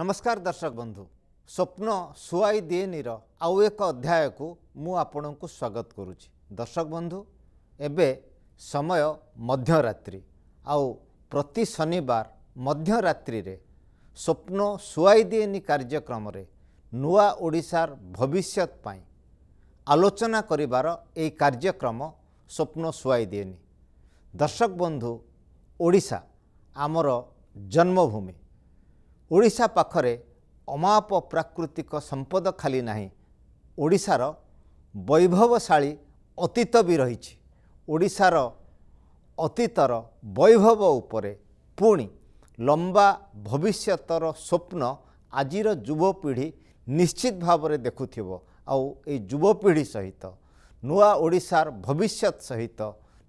ନମସ୍କାର ଦର୍ଶକ ବନ୍ଧୁ ସ୍ୱପ୍ନ ସୁଆଇ ଦିଏନିର ଆଉ ଏକ ଅଧ୍ୟାୟକୁ ମୁଁ ଆପଣଙ୍କୁ ସ୍ୱାଗତ କରୁଛି ଦର୍ଶକ ବନ୍ଧୁ ଏବେ ସମୟ ମଧ୍ୟରାତ୍ରି ଆଉ ପ୍ରତି ଶନିବାର ମଧ୍ୟରାତ୍ରିରେ ସ୍ୱପ୍ନ ସୁଆଇ ଦିଏନି କାର୍ଯ୍ୟକ୍ରମରେ ନୂଆ ଓଡ଼ିଶାର ଭବିଷ୍ୟତ ପାଇଁ ଆଲୋଚନା କରିବାର ଏହି କାର୍ଯ୍ୟକ୍ରମ ସ୍ୱପ୍ନ ସୁଆଇ ଦିଏନି ଦର୍ଶକ ବନ୍ଧୁ ଓଡ଼ିଶା ଆମର ଜନ୍ମଭୂମି ଓଡ଼ିଶା ପାଖରେ ଅମାପ ପ୍ରାକୃତିକ ସମ୍ପଦ ଖାଲି ନାହିଁ ଓଡ଼ିଶାର ବୈଭବଶାଳୀ ଅତୀତ ବି ରହିଛି ଓଡ଼ିଶାର ଅତୀତର ବୈଭବ ଉପରେ ପୁଣି ଲମ୍ବା ଭବିଷ୍ୟତର ସ୍ୱପ୍ନ ଆଜିର ଯୁବପିଢ଼ି ନିଶ୍ଚିତ ଭାବରେ ଦେଖୁଥିବ ଆଉ ଏଇ ଯୁବପିଢ଼ି ସହିତ ନୂଆ ଓଡ଼ିଶାର ଭବିଷ୍ୟତ ସହିତ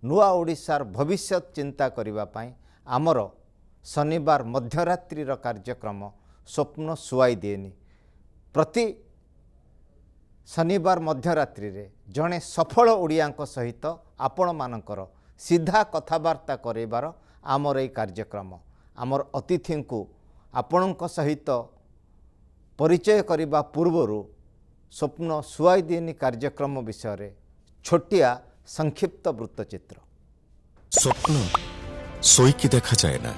ନୂଆ ଓଡ଼ିଶାର ଭବିଷ୍ୟତ ଚିନ୍ତା କରିବା ପାଇଁ ଆମର ଶନିବାର ମଧ୍ୟରାତ୍ରିର କାର୍ଯ୍ୟକ୍ରମ ସ୍ୱପ୍ନ ଶୁଆଇ ଦିଏନି ପ୍ରତି ଶନିବାର ମଧ୍ୟରାତ୍ରିରେ ଜଣେ ସଫଳ ଓଡ଼ିଆଙ୍କ ସହିତ ଆପଣମାନଙ୍କର ସିଧା କଥାବାର୍ତ୍ତା କରାଇବାର ଆମର ଏଇ କାର୍ଯ୍ୟକ୍ରମ ଆମର ଅତିଥିଙ୍କୁ ଆପଣଙ୍କ ସହିତ ପରିଚୟ କରିବା ପୂର୍ବରୁ ସ୍ୱପ୍ନ ଶୁଆଇ ଦିଏନି କାର୍ଯ୍ୟକ୍ରମ ବିଷୟରେ ଛୋଟିଆ ସଂକ୍ଷିପ୍ତ ବୃତ୍ତଚିତ୍ର ସ୍ୱପ୍ନ ଶୋଇକି ଦେଖାଯାଏ ନା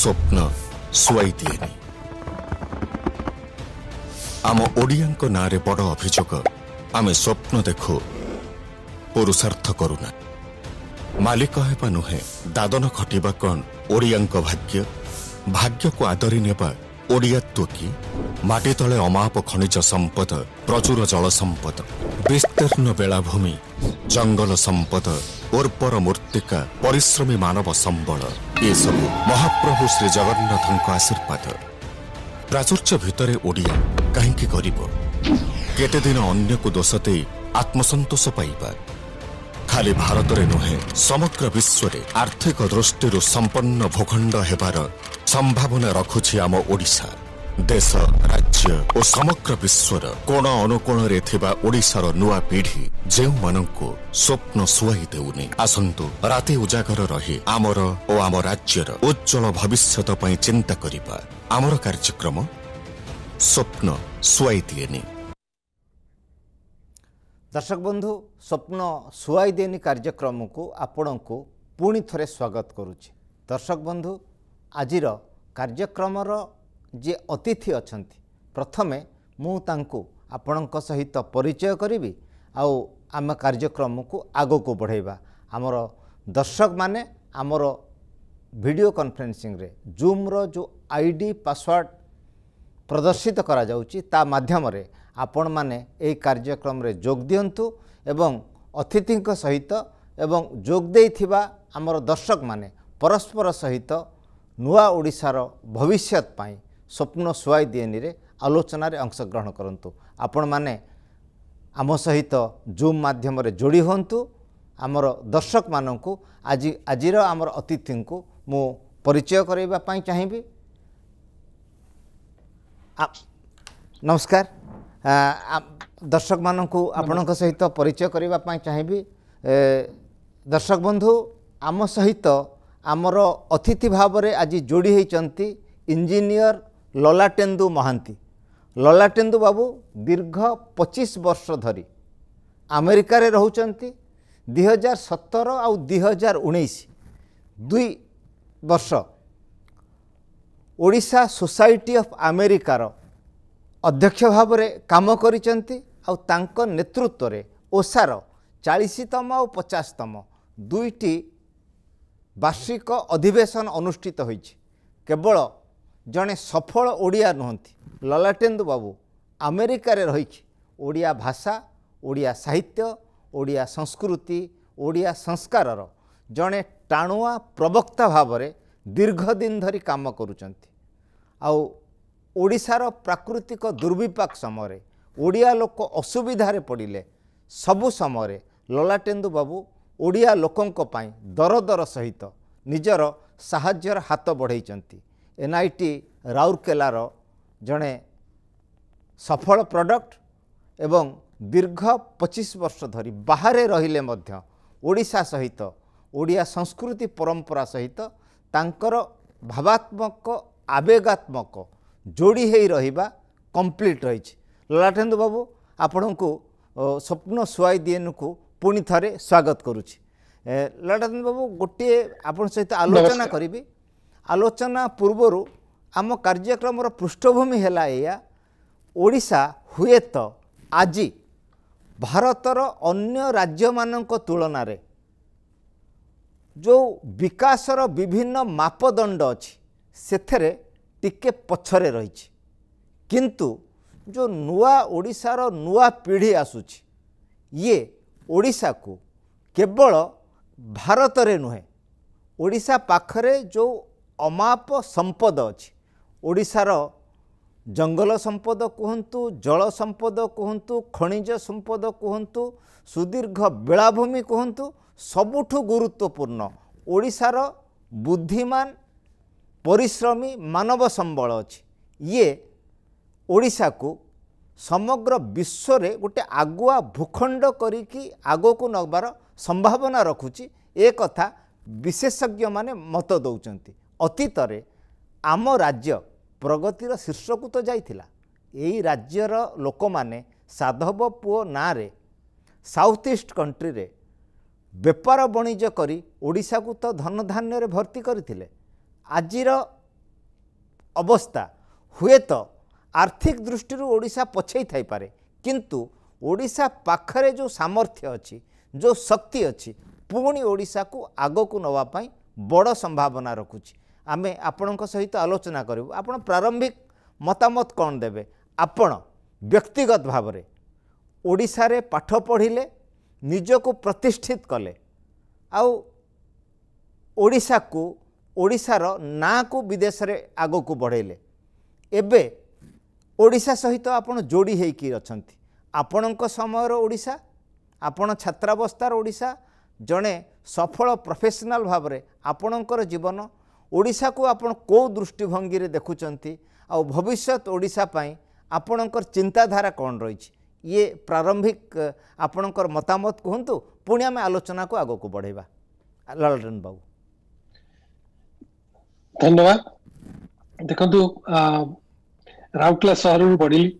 स्वप्न सुवाई दिए आम ओडिया ना बड़ अभोग आम स्वप्न देख पुरुषार्थ करूना मालिक होगा नुहे दादन खटवा कण ओडिया भाग्य भाग्य को आदरी ने ओडियात्व की तले अमाप खनिज संपद प्रचुर जल संपद विस्तीर्ण बेलाभूमि जंगल संपद ଉର୍ବର ମୂର୍ତ୍ତିକା ପରିଶ୍ରମୀ ମାନବ ସମ୍ବଳ ଏସବୁ ମହାପ୍ରଭୁ ଶ୍ରୀଜଗନ୍ନାଥଙ୍କ ଆଶୀର୍ବାଦ ପ୍ରାଚୁର୍ଯ୍ୟ ଭିତରେ ଓଡ଼ିଆ କାହିଁକି କରିବ କେତେଦିନ ଅନ୍ୟକୁ ଦୋଷ ଦେଇ ଆତ୍ମସନ୍ତୋଷ ପାଇବା ଖାଲି ଭାରତରେ ନୁହେଁ ସମଗ୍ର ବିଶ୍ୱରେ ଆର୍ଥିକ ଦୃଷ୍ଟିରୁ ସମ୍ପନ୍ନ ଭୂଖଣ୍ଡ ହେବାର ସମ୍ଭାବନା ରଖୁଛି ଆମ ଓଡ଼ିଶା ଦେଶ ରାଜ୍ୟ ଓ ସମଗ୍ର ବିଶ୍ୱର କୋଣ ଅନୁକୋଣରେ ଥିବା ଓଡ଼ିଶାର ନୂଆ ପିଢ଼ି ଯେଉଁମାନଙ୍କୁ ସ୍ୱପ୍ନ ସୁହାଇ ଦେଉନି ଆସନ୍ତୁ ରାତି ଉଜାଗର ରହି ଆମର ଓ ଆମ ରାଜ୍ୟର ଉଜ୍ଜଳ ଭବିଷ୍ୟତ ପାଇଁ ଚିନ୍ତା କରିବା ଆମର କାର୍ଯ୍ୟକ୍ରମ ସ୍ୱପ୍ନ ସୁହାଇ ଦିଏନି ଦର୍ଶକ ବନ୍ଧୁ ସ୍ୱପ୍ନ ସୁହାଇ ଦିଏନି କାର୍ଯ୍ୟକ୍ରମକୁ ଆପଣଙ୍କୁ ପୁଣି ଥରେ ସ୍ୱାଗତ କରୁଛି ଦର୍ଶକ ବନ୍ଧୁ ଆଜିର କାର୍ଯ୍ୟକ୍ରମର ଯିଏ ଅତିଥି ଅଛନ୍ତି ପ୍ରଥମେ ମୁଁ ତାଙ୍କୁ ଆପଣଙ୍କ ସହିତ ପରିଚୟ କରିବି ଆଉ ଆମ କାର୍ଯ୍ୟକ୍ରମକୁ ଆଗକୁ ବଢ଼େଇବା ଆମର ଦର୍ଶକମାନେ ଆମର ଭିଡ଼ିଓ କନଫରେନ୍ସିଂରେ ଜୁମ୍ର ଯେଉଁ ଆଇ ଡ଼ି ପାସୱାର୍ଡ଼ ପ୍ରଦର୍ଶିତ କରାଯାଉଛି ତା ମାଧ୍ୟମରେ ଆପଣମାନେ ଏହି କାର୍ଯ୍ୟକ୍ରମରେ ଯୋଗ ଦିଅନ୍ତୁ ଏବଂ ଅତିଥିଙ୍କ ସହିତ ଏବଂ ଯୋଗ ଦେଇଥିବା ଆମର ଦର୍ଶକମାନେ ପରସ୍ପର ସହିତ ନୂଆ ଓଡ଼ିଶାର ଭବିଷ୍ୟତ ପାଇଁ ସ୍ୱପ୍ନ ସୁଆଇ ଦିଏନିରେ ଆଲୋଚନାରେ ଅଂଶଗ୍ରହଣ କରନ୍ତୁ ଆପଣମାନେ ଆମ ସହିତ ଜୁମ୍ ମାଧ୍ୟମରେ ଯୋଡ଼ି ହୁଅନ୍ତୁ ଆମର ଦର୍ଶକମାନଙ୍କୁ ଆଜି ଆଜିର ଆମର ଅତିଥିଙ୍କୁ ମୁଁ ପରିଚୟ କରାଇବା ପାଇଁ ଚାହିଁବି ନମସ୍କାର ଦର୍ଶକମାନଙ୍କୁ ଆପଣଙ୍କ ସହିତ ପରିଚୟ କରିବା ପାଇଁ ଚାହିଁବି ଦର୍ଶକ ବନ୍ଧୁ ଆମ ସହିତ ଆମର ଅତିଥି ଭାବରେ ଆଜି ଯୋଡ଼ି ହୋଇଛନ୍ତି ଇଞ୍ଜିନିୟର ଲଲାଟେନ୍ଦୁ ମହାନ୍ତି ଲଲାଟେନ୍ଦୁ ବାବୁ ଦୀର୍ଘ ପଚିଶ ବର୍ଷ ଧରି ଆମେରିକାରେ ରହୁଛନ୍ତି ଦୁଇ ହଜାର ସତର ଆଉ ଦୁଇ ହଜାର ଉଣେଇଶ ଦୁଇ ବର୍ଷ ଓଡ଼ିଶା ସୋସାଇଟି ଅଫ୍ ଆମେରିକାର ଅଧ୍ୟକ୍ଷ ଭାବରେ କାମ କରିଛନ୍ତି ଆଉ ତାଙ୍କ ନେତୃତ୍ୱରେ ଓଷାର ଚାଳିଶତମ ଆଉ ପଚାଶତମ ଦୁଇଟି ବାର୍ଷିକ ଅଧିବେଶନ ଅନୁଷ୍ଠିତ ହୋଇଛି କେବଳ ଜଣେ ସଫଳ ଓଡ଼ିଆ ନୁହନ୍ତି ଲଲାଟେନ୍ଦୁ ବାବୁ ଆମେରିକାରେ ରହିଛି ଓଡ଼ିଆ ଭାଷା ଓଡ଼ିଆ ସାହିତ୍ୟ ଓଡ଼ିଆ ସଂସ୍କୃତି ଓଡ଼ିଆ ସଂସ୍କାରର ଜଣେ ଟାଣୁଆ ପ୍ରବକ୍ତା ଭାବରେ ଦୀର୍ଘଦିନ ଧରି କାମ କରୁଛନ୍ତି ଆଉ ଓଡ଼ିଶାର ପ୍ରାକୃତିକ ଦୁର୍ବିପାକ ସମୟରେ ଓଡ଼ିଆ ଲୋକ ଅସୁବିଧାରେ ପଡ଼ିଲେ ସବୁ ସମୟରେ ଲଲାଟେନ୍ଦୁ ବାବୁ ଓଡ଼ିଆ ଲୋକଙ୍କ ପାଇଁ ଦରଦର ସହିତ ନିଜର ସାହାଯ୍ୟର ହାତ ବଢ଼େଇଛନ୍ତି ଏନ୍ଆଇଟି ରାଉରକେଲାର ଜଣେ ସଫଳ ପ୍ରଡ଼କ୍ଟ ଏବଂ ଦୀର୍ଘ ପଚିଶ ବର୍ଷ ଧରି ବାହାରେ ରହିଲେ ମଧ୍ୟ ଓଡ଼ିଶା ସହିତ ଓଡ଼ିଆ ସଂସ୍କୃତି ପରମ୍ପରା ସହିତ ତାଙ୍କର ଭାବାତ୍ମକ ଆବେଗାତ୍ମକ ଯୋଡ଼ି ହୋଇ ରହିବା କମ୍ପ୍ଲିଟ୍ ରହିଛି ଲଲାଟେନ୍ଦୁ ବାବୁ ଆପଣଙ୍କୁ ସ୍ୱପ୍ନ ସୁଆଇ ଦିଏନକୁ ପୁଣି ଥରେ ସ୍ୱାଗତ କରୁଛି ଲଲାଟେନ୍ଦୁ ବାବୁ ଗୋଟିଏ ଆପଣଙ୍କ ସହିତ ଆଲୋଚନା କରିବି ଆଲୋଚନା ପୂର୍ବରୁ ଆମ କାର୍ଯ୍ୟକ୍ରମର ପୃଷ୍ଠଭୂମି ହେଲା ଏଇଆ ଓଡ଼ିଶା ହୁଏତ ଆଜି ଭାରତର ଅନ୍ୟ ରାଜ୍ୟମାନଙ୍କ ତୁଳନାରେ ଯେଉଁ ବିକାଶର ବିଭିନ୍ନ ମାପଦଣ୍ଡ ଅଛି ସେଥିରେ ଟିକେ ପଛରେ ରହିଛି କିନ୍ତୁ ଯେଉଁ ନୂଆ ଓଡ଼ିଶାର ନୂଆ ପିଢ଼ି ଆସୁଛି ଇଏ ଓଡ଼ିଶାକୁ କେବଳ ଭାରତରେ ନୁହେଁ ଓଡ଼ିଶା ପାଖରେ ଯେଉଁ ଅମାପ ସମ୍ପଦ ଅଛି ଓଡ଼ିଶାର ଜଙ୍ଗଲ ସମ୍ପଦ କୁହନ୍ତୁ ଜଳ ସମ୍ପଦ କୁହନ୍ତୁ ଖଣିଜ ସମ୍ପଦ କୁହନ୍ତୁ ସୁଦୀର୍ଘ ବେଳାଭୂମି କୁହନ୍ତୁ ସବୁଠୁ ଗୁରୁତ୍ୱପୂର୍ଣ୍ଣ ଓଡ଼ିଶାର ବୁଦ୍ଧିମାନ ପରିଶ୍ରମୀ ମାନବ ସମ୍ବଳ ଅଛି ଇଏ ଓଡ଼ିଶାକୁ ସମଗ୍ର ବିଶ୍ୱରେ ଗୋଟେ ଆଗୁଆ ଭୂଖଣ୍ଡ କରିକି ଆଗକୁ ନେବାର ସମ୍ଭାବନା ରଖୁଛି ଏ କଥା ବିଶେଷଜ୍ଞମାନେ ମତ ଦେଉଛନ୍ତି ଅତୀତରେ ଆମ ରାଜ୍ୟ ପ୍ରଗତିର ଶୀର୍ଷକୁ ତ ଯାଇଥିଲା ଏହି ରାଜ୍ୟର ଲୋକମାନେ ସାଧବ ପୁଅ ନାଁରେ ସାଉଥ୍ ଇଷ୍ଟ କଣ୍ଟ୍ରିରେ ବେପାର ବଣିଜ୍ୟ କରି ଓଡ଼ିଶାକୁ ତ ଧନଧାନ୍ୟରେ ଭର୍ତ୍ତି କରିଥିଲେ ଆଜିର ଅବସ୍ଥା ହୁଏତ ଆର୍ଥିକ ଦୃଷ୍ଟିରୁ ଓଡ଼ିଶା ପଛେଇ ଥାଇପାରେ କିନ୍ତୁ ଓଡ଼ିଶା ପାଖରେ ଯେଉଁ ସାମର୍ଥ୍ୟ ଅଛି ଯେଉଁ ଶକ୍ତି ଅଛି ପୁଣି ଓଡ଼ିଶାକୁ ଆଗକୁ ନେବା ପାଇଁ ବଡ଼ ସମ୍ଭାବନା ରଖୁଛି ଆମେ ଆପଣଙ୍କ ସହିତ ଆଲୋଚନା କରିବୁ ଆପଣ ପ୍ରାରମ୍ଭିକ ମତାମତ କ'ଣ ଦେବେ ଆପଣ ବ୍ୟକ୍ତିଗତ ଭାବରେ ଓଡ଼ିଶାରେ ପାଠ ପଢ଼ିଲେ ନିଜକୁ ପ୍ରତିଷ୍ଠିତ କଲେ ଆଉ ଓଡ଼ିଶାକୁ ଓଡ଼ିଶାର ନାଁକୁ ବିଦେଶରେ ଆଗକୁ ବଢ଼େଇଲେ ଏବେ ଓଡ଼ିଶା ସହିତ ଆପଣ ଯୋଡ଼ି ହେଇକି ଅଛନ୍ତି ଆପଣଙ୍କ ସମୟର ଓଡ଼ିଶା ଆପଣ ଛାତ୍ରାବସ୍ଥାର ଓଡ଼ିଶା ଜଣେ ସଫଳ ପ୍ରଫେସନାଲ୍ ଭାବରେ ଆପଣଙ୍କର ଜୀବନ ଓଡ଼ିଶାକୁ ଆପଣ କେଉଁ ଦୃଷ୍ଟିଭଙ୍ଗୀରେ ଦେଖୁଛନ୍ତି ଆଉ ଭବିଷ୍ୟତ ଓଡ଼ିଶା ପାଇଁ ଆପଣଙ୍କର ଚିନ୍ତାଧାରା କ'ଣ ରହିଛି ଇଏ ପ୍ରାରମ୍ଭିକ ଆପଣଙ୍କର ମତାମତ କୁହନ୍ତୁ ପୁଣି ଆମେ ଆଲୋଚନାକୁ ଆଗକୁ ବଢ଼େଇବା ଲାଲଡ୍ରେନ ବାବୁ ଧନ୍ୟବାଦ ଦେଖନ୍ତୁ ରାଉରକେଲା ସହରରୁ ବଢ଼ିଲି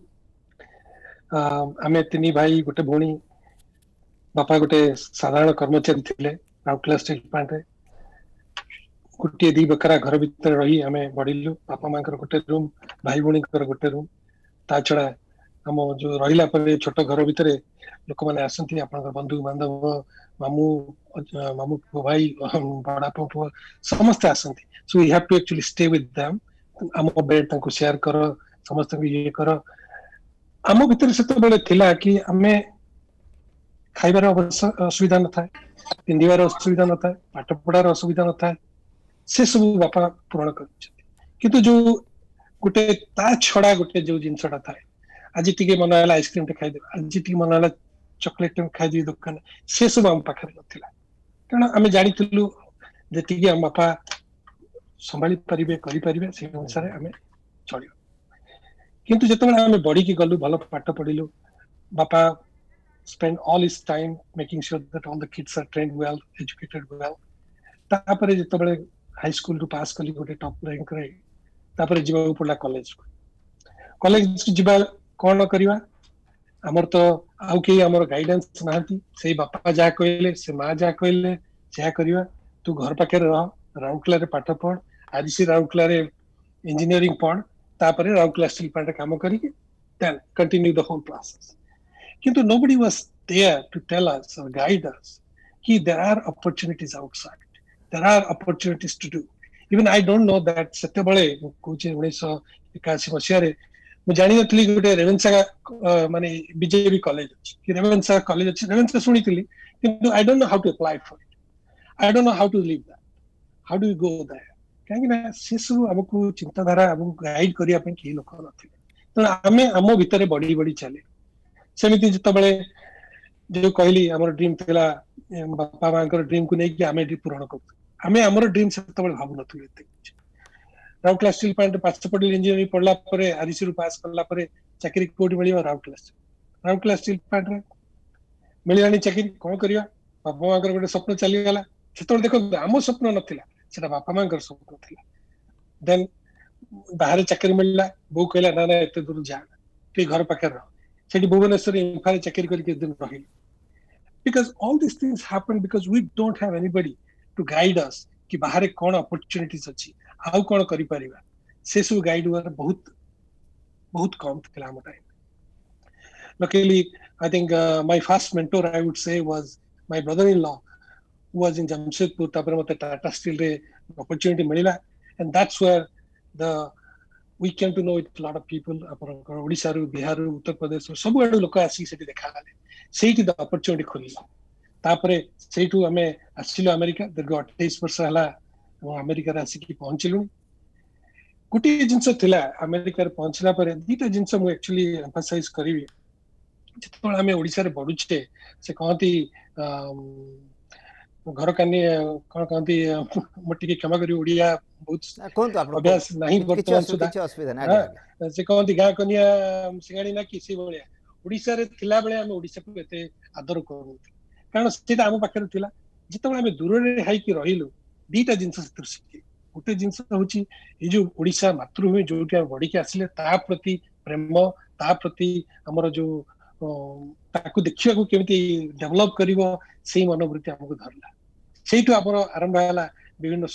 ଆମେ ତିନି ଭାଇ ଗୋଟେ ଭଉଣୀ ବାପା ଗୋଟେ ସାଧାରଣ କର୍ମଚାରୀ ଥିଲେ ରାଉରକେଲା ଷ୍ଟିଲ୍ ପ୍ଲାଣ୍ଟରେ ଗୋଟିଏ ଦି ବକରା ଘର ଭିତରେ ରହି ଆମେ ବଢିଲୁ ବାପା ମାଙ୍କର ଗୋଟେ ରୁମ୍ ଭାଇ ଭଉଣୀଙ୍କର ଗୋଟେ ରୁମ୍ ତା ଛଡା ଆମ ଯୋଉ ରହିଲା ପରେ ଛୋଟ ଘର ଭିତରେ ଲୋକମାନେ ଆସନ୍ତି ଆପଣଙ୍କର ବନ୍ଧୁ ବାନ୍ଧବ ମାମୁଁ ମାମୁଁ ପୁଅ ଭାଇ ବଡାପ ପୁଅ ସମସ୍ତେ ଆସନ୍ତି so you have to actually stay with them ଆମ ବେଡ୍ ତାଙ୍କୁ ସେୟାର କର ସମସ୍ତଙ୍କୁ ଇଏ କର ଆମ ଭିତରେ ସେତେବେଳେ ଥିଲା କି ଆମେ ଖାଇବାର ଅବଶ୍ୟ ଅସୁବିଧା ନଥାଏ ପିନ୍ଧିବାର ଅସୁବିଧା ନଥାଏ ପାଠ ପଢାର ଅସୁବିଧା ନଥାଏ ସେ ସବୁ ବାପା ପୂରଣ କରିଛନ୍ତି କିନ୍ତୁ ଯୋଉ ଗୋଟେ ତା ଛଡା ଗୋଟେ ଯୋଉ ଜିନିଷଟା ଥାଏ ଆଜି ଟିକେ ମନ ହେଲା ଆଇସ୍କ୍ରିମଟେ ଖାଇଦେବା ଆଜି ଟିକେ ମନ ହେଲା ଚକୋଲେଟ ଖାଇଦେବି ଦୋକାନ ସେସବୁ ଆମ ପାଖରେ ନଥିଲା କାରଣ ଆମେ ଜାଣିଥିଲୁ ଯେତିକି ଆମ ବାପା ସମ୍ଭାଳି ପାରିବେ କରିପାରିବେ ସେଇ ଅନୁସାରେ ଆମେ ଚଳିବା କିନ୍ତୁ ଯେତେବେଳେ ଆମେ ବଢିକି ଗଲୁ ଭଲ ପାଠ ପଢିଲୁ ବାପା spend all his time making sure that all the kids are trained well, educated well. ତାପରେ ଯେତେବେଳେ हाइस्कल रू पास कल गोटे टप रैंक रे पड़ा कलेज कलेज कौन करवा आमर तो आउ कई आम गाइडेन्स ना से बापा जहा कहले से माँ जहा कहले करवा तू घर पाखे रह राउरकेल पाठ पढ़ आज से राउरकेल इंजीनियरिंग पढ़ राउरकेला स्टील प्लांट काम कंटिन्यू द होल प्रोसेस किंतु no was there to tell us guide us कि there are opportunities outside there are opportunities to do. Even I don't know that Satyabale, coach in Unisa, Kasi Mashare, Majani Atli, Revensa, uh, Mani, BJB College, Revensa College, Revensa Sunitili, I don't know how to apply for it. I don't know how to leave that. How do you go there? କାହିଁକିନା ସେସବୁ ଆମକୁ ଚିନ୍ତାଧାରା ଆମକୁ guide କରିବା ପାଇଁ କେହି ଲୋକ ନଥିଲେ ତେଣୁ ଆମେ ଆମ ଭିତରେ ବଢି ବଢି ଚାଲେ ସେମିତି ଯେତେବେଳେ ଯେଉଁ କହିଲି ଆମର ଡ୍ରିମ୍ ଥିଲା ବାପା ମାଆଙ୍କର ଡ୍ରିମ୍କୁ ନେଇକି ଆମେ ଏଠି ପୂରଣ କରୁଥିଲୁ आम आम ड्रीम से भाव राउरकेला स्टिल प्लांट पाठ पढ़ इंजीनियरिंग पढ़ला आरसी पास कला चाकरी कौटी मिल राउरकेला राउरकेला स्टिल प्लांट मिलला चाकरी कौन करवा बापा माँ गोटे स्वप्न चलीगला से देखो आम स्वप्न ना बापा माँ स्वप्न था दे बाहर चाकरी मिलला बो कहला ना ना एत दूर जा घर पाखे रह सी भुवनेश्वर इंफा चाकरी करके दिन रही because all this things happen because we डोट have any to guide us କି ବାହାରେ କ'ଣ ଅପରଚ୍ୟୁନିଟିଜ୍ ଅଛି ଆଉ କ'ଣ କରିପାରିବା ସେସବୁ ଗାଇଡ୍ ହେବାର ବହୁତ ବହୁତ କମ୍ ଥିଲା ଆମ time luckily i think uh, my first mentor i would say was my brother-in-law who was in jamshedpur tapare mate tata steel re opportunity milila and that's where the we came to know with a lot of people ଆପଣଙ୍କର ଓଡ଼ିଶାରୁ ବିହାରରୁ ଉତ୍ତରପ୍ରଦେଶରୁ ସବୁଆଡ଼ୁ ଲୋକ ଆସିକି ସେଠି ଦେଖାହେଲେ ସେଇଠି ଦ opportunity ଖୋଲିଲା तापर से आम आसल आमेरिका दीर्घ अठाई वर्ष है आमेरिका आसिक पहुँचल गोटे जिनस आमेरिकार पहुँचला दिटा जिनस मुझे एक्चुअली एम्फासाइज करी जो आम ओडे बढ़ुचे से कहती घर कानी कौन कहती मुझे क्षमा कर गाँ कनिया सिंगाणी ना कि आदर करूँ कारण सीटा आम पाखे थी दूर खाई रही दिटा जिन शिखे गोटे जिन जो ओडा मतृभूमि जो बढ़ की आसे प्रति प्रेम ताप्रति जो देखा कमी डेभलप कर मनोवृत्ति आमको धरला से आरंभ है विभिन्न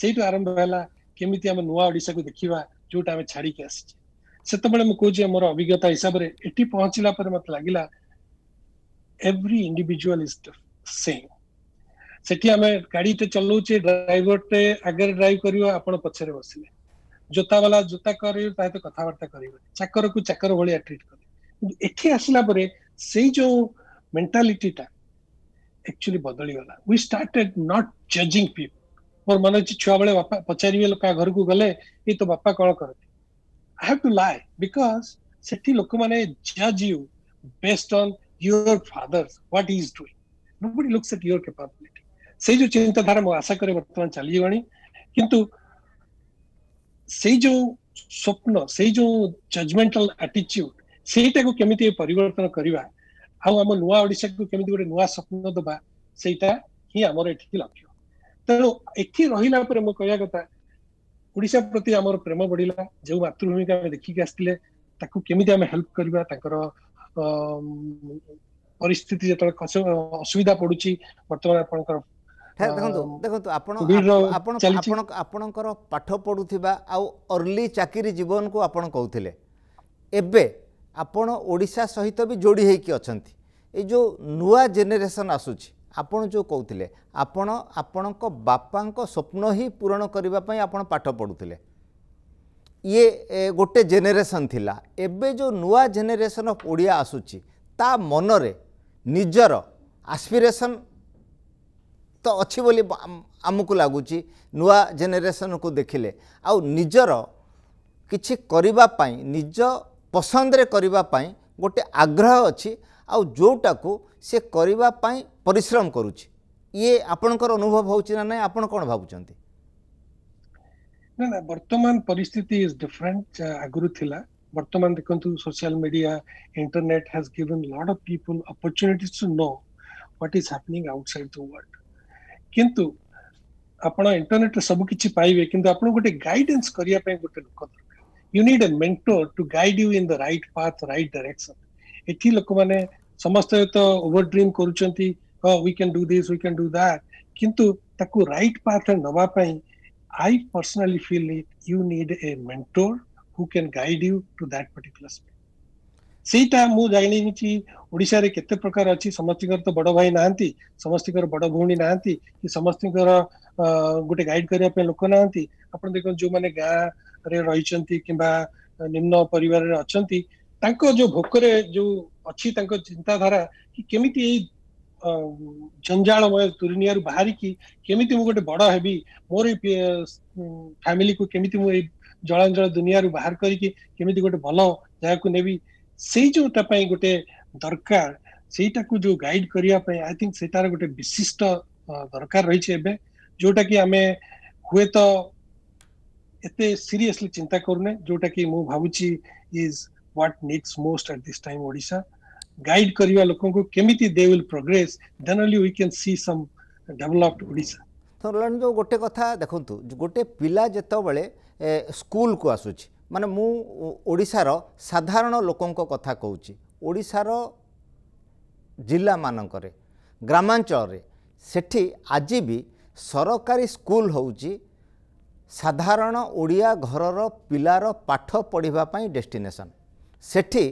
सेठ आरंभ है केमी आम नड़शा को देखा जो छाड़ी आसे कहे मुझे अभिज्ञता हिसाब से पहुंचला मतलब लगला every individual is the same सेठी आम गाड़ी टे चलाउे ड्राइवर टे आगे ड्राइव कर पचर बस जोता वाला जोता कर तो कथबार्ता कर चाकर को चाकर भाया ट्रीट करी आसला जो मेन्टालीटी टा एक्चुअली बदली गला we started not judging people more मन अच्छे छुआ बेले बापा पचारे लोक घर को गले ये तो बापा कौन करते आई हाव टू लाए बिकज से लोक मैंने जज you based on your fathers, what he is doing. Nobody looks at your capability. ସେଇ ଯୋଉ ଚିନ୍ତାଧାରା ମୁଁ ଆଶା କରେ ବର୍ତ୍ତମାନ ଚାଲିଗଲାଣି କିନ୍ତୁ ସେଇ ଯୋଉ ସ୍ୱପ୍ନ ସେଇ ଯୋଉ ଜଜମେଣ୍ଟାଲ ଆଟିଚ୍ୟୁଡ୍ ସେଇଟାକୁ କେମିତି ପରିବର୍ତ୍ତନ କରିବା ଆଉ ଆମ ନୂଆ ଓଡ଼ିଶାକୁ କେମିତି ଗୋଟେ ନୂଆ ସ୍ୱପ୍ନ ଦେବା ସେଇଟା ହିଁ ଆମର ଏଠିକି ଲକ୍ଷ୍ୟ ତେଣୁ ଏଠି ରହିଲା ପରେ ମୁଁ କହିବା କଥା ଓଡ଼ିଶା ପ୍ରତି ଆମର ପ୍ରେମ ବଢ଼ିଲା ଯେଉଁ ମାତୃଭୂମିକୁ ଆମେ ଦେଖିକି ଆସିଥିଲେ ତାକୁ କେମିତି ଆମେ ହେଲ୍ପ କରିବା ତାଙ୍କର ପରିସ୍ଥିତି ଯେତେବେଳେ ଅସୁବିଧା ପଡୁଛି ବର୍ତ୍ତମାନ ଆପଣଙ୍କର ଦେଖନ୍ତୁ ଦେଖନ୍ତୁ ଆପଣ ଆପଣ ଆପଣଙ୍କର ପାଠ ପଢୁଥିବା ଆଉ ଅର୍ଲି ଚାକିରି ଜୀବନକୁ ଆପଣ କହୁଥିଲେ ଏବେ ଆପଣ ଓଡ଼ିଶା ସହିତ ବି ଯୋଡ଼ି ହେଇକି ଅଛନ୍ତି ଏ ଯେଉଁ ନୂଆ ଜେନେରେସନ୍ ଆସୁଛି ଆପଣ ଯେଉଁ କହୁଥିଲେ ଆପଣ ଆପଣଙ୍କ ବାପାଙ୍କ ସ୍ୱପ୍ନ ହିଁ ପୂରଣ କରିବା ପାଇଁ ଆପଣ ପାଠ ପଢୁଥିଲେ ଇଏ ଗୋଟେ ଜେନେରେସନ୍ ଥିଲା ଏବେ ଯେଉଁ ନୂଆ ଜେନେରେସନ୍ ଅଫ୍ ଓଡ଼ିଆ ଆସୁଛି ତା ମନରେ ନିଜର ଆସ୍ପିରେସନ୍ ତ ଅଛି ବୋଲି ଆମକୁ ଲାଗୁଛି ନୂଆ ଜେନେରେସନ୍କୁ ଦେଖିଲେ ଆଉ ନିଜର କିଛି କରିବା ପାଇଁ ନିଜ ପସନ୍ଦରେ କରିବା ପାଇଁ ଗୋଟେ ଆଗ୍ରହ ଅଛି ଆଉ ଯେଉଁଟାକୁ ସେ କରିବା ପାଇଁ ପରିଶ୍ରମ କରୁଛି ଇଏ ଆପଣଙ୍କର ଅନୁଭବ ହେଉଛି ନା ନାହିଁ ଆପଣ କ'ଣ ଭାବୁଛନ୍ତି ना ना बर्तमान परिस्थिति इज डिफरेंट आगुरी थिला बर्तमान देखंतु social media internet has given lot of people opportunities to know what is happening outside the world किंतु आपण इंटरनेट सब किछि पाइबे किंतु आपण गोटे गाइडेंस करिया पई गोटे लोक you need a mentor to guide you in the right path right direction एथि लोक माने समस्त तो ओवर ड्रीम करूचंती ओ we can do this we can do that किंतु ताकू राइट पाथ नवा पई I personally feel it, you need a mentor who can guide you to that particular space. सेटा मु जानि छि ओडिसा रे केते प्रकार अछि समस्तिकर तो बडो भाई नाहंती समस्तिकर बड़ भूणी नाहंती कि समस्तिकर गुटे गाइड करिया पे लोक नाहंती आपण देखो जो माने गा रे रहिछंती किबा निम्न परिवार रे अछंती तांको जो भोकरे जो अछि तांको चिंताधारा कि केमिति एई जंजाड़मय दुनिया बाहर केमी मुझे गोटे बड़ है मोर फैमिली को केमी मुझे जलांजल दुनिया बाहर करमी गोटे भल जगह को नेबी से जोटापी गोटे दरकार से जो गाइड करने आई थिंक से गोटे विशिष्ट दरकार रही है जोटा कि आम हुए तो एत सीरीयसली चिंता करूने जोटा कि मुझुच is what needs most at this time Odisha guide କରିବା ଲୋକଙ୍କୁ କେମିତି they will progress then we can see some developed Odisha ଥରଲାଣ୍ଡ ଯେଉଁ ଗୋଟେ କଥା ଦେଖନ୍ତୁ ଗୋଟେ ପିଲା ଯେତେବେଳେ ସ୍କୁଲକୁ ଆସୁଛି ମାନେ ମୁଁ ଓଡ଼ିଶାର ସାଧାରଣ ଲୋକଙ୍କ କଥା କହୁଛି ଓଡ଼ିଶାର ଜିଲ୍ଲାମାନଙ୍କରେ ଗ୍ରାମାଞ୍ଚଳରେ ସେଠି ଆଜି ବି ସରକାରୀ ସ୍କୁଲ ହେଉଛି ସାଧାରଣ ଓଡ଼ିଆ ଘରର ପିଲାର ପାଠ ପଢ଼ିବା ପାଇଁ ଡେଷ୍ଟିନେସନ୍ ସେଠି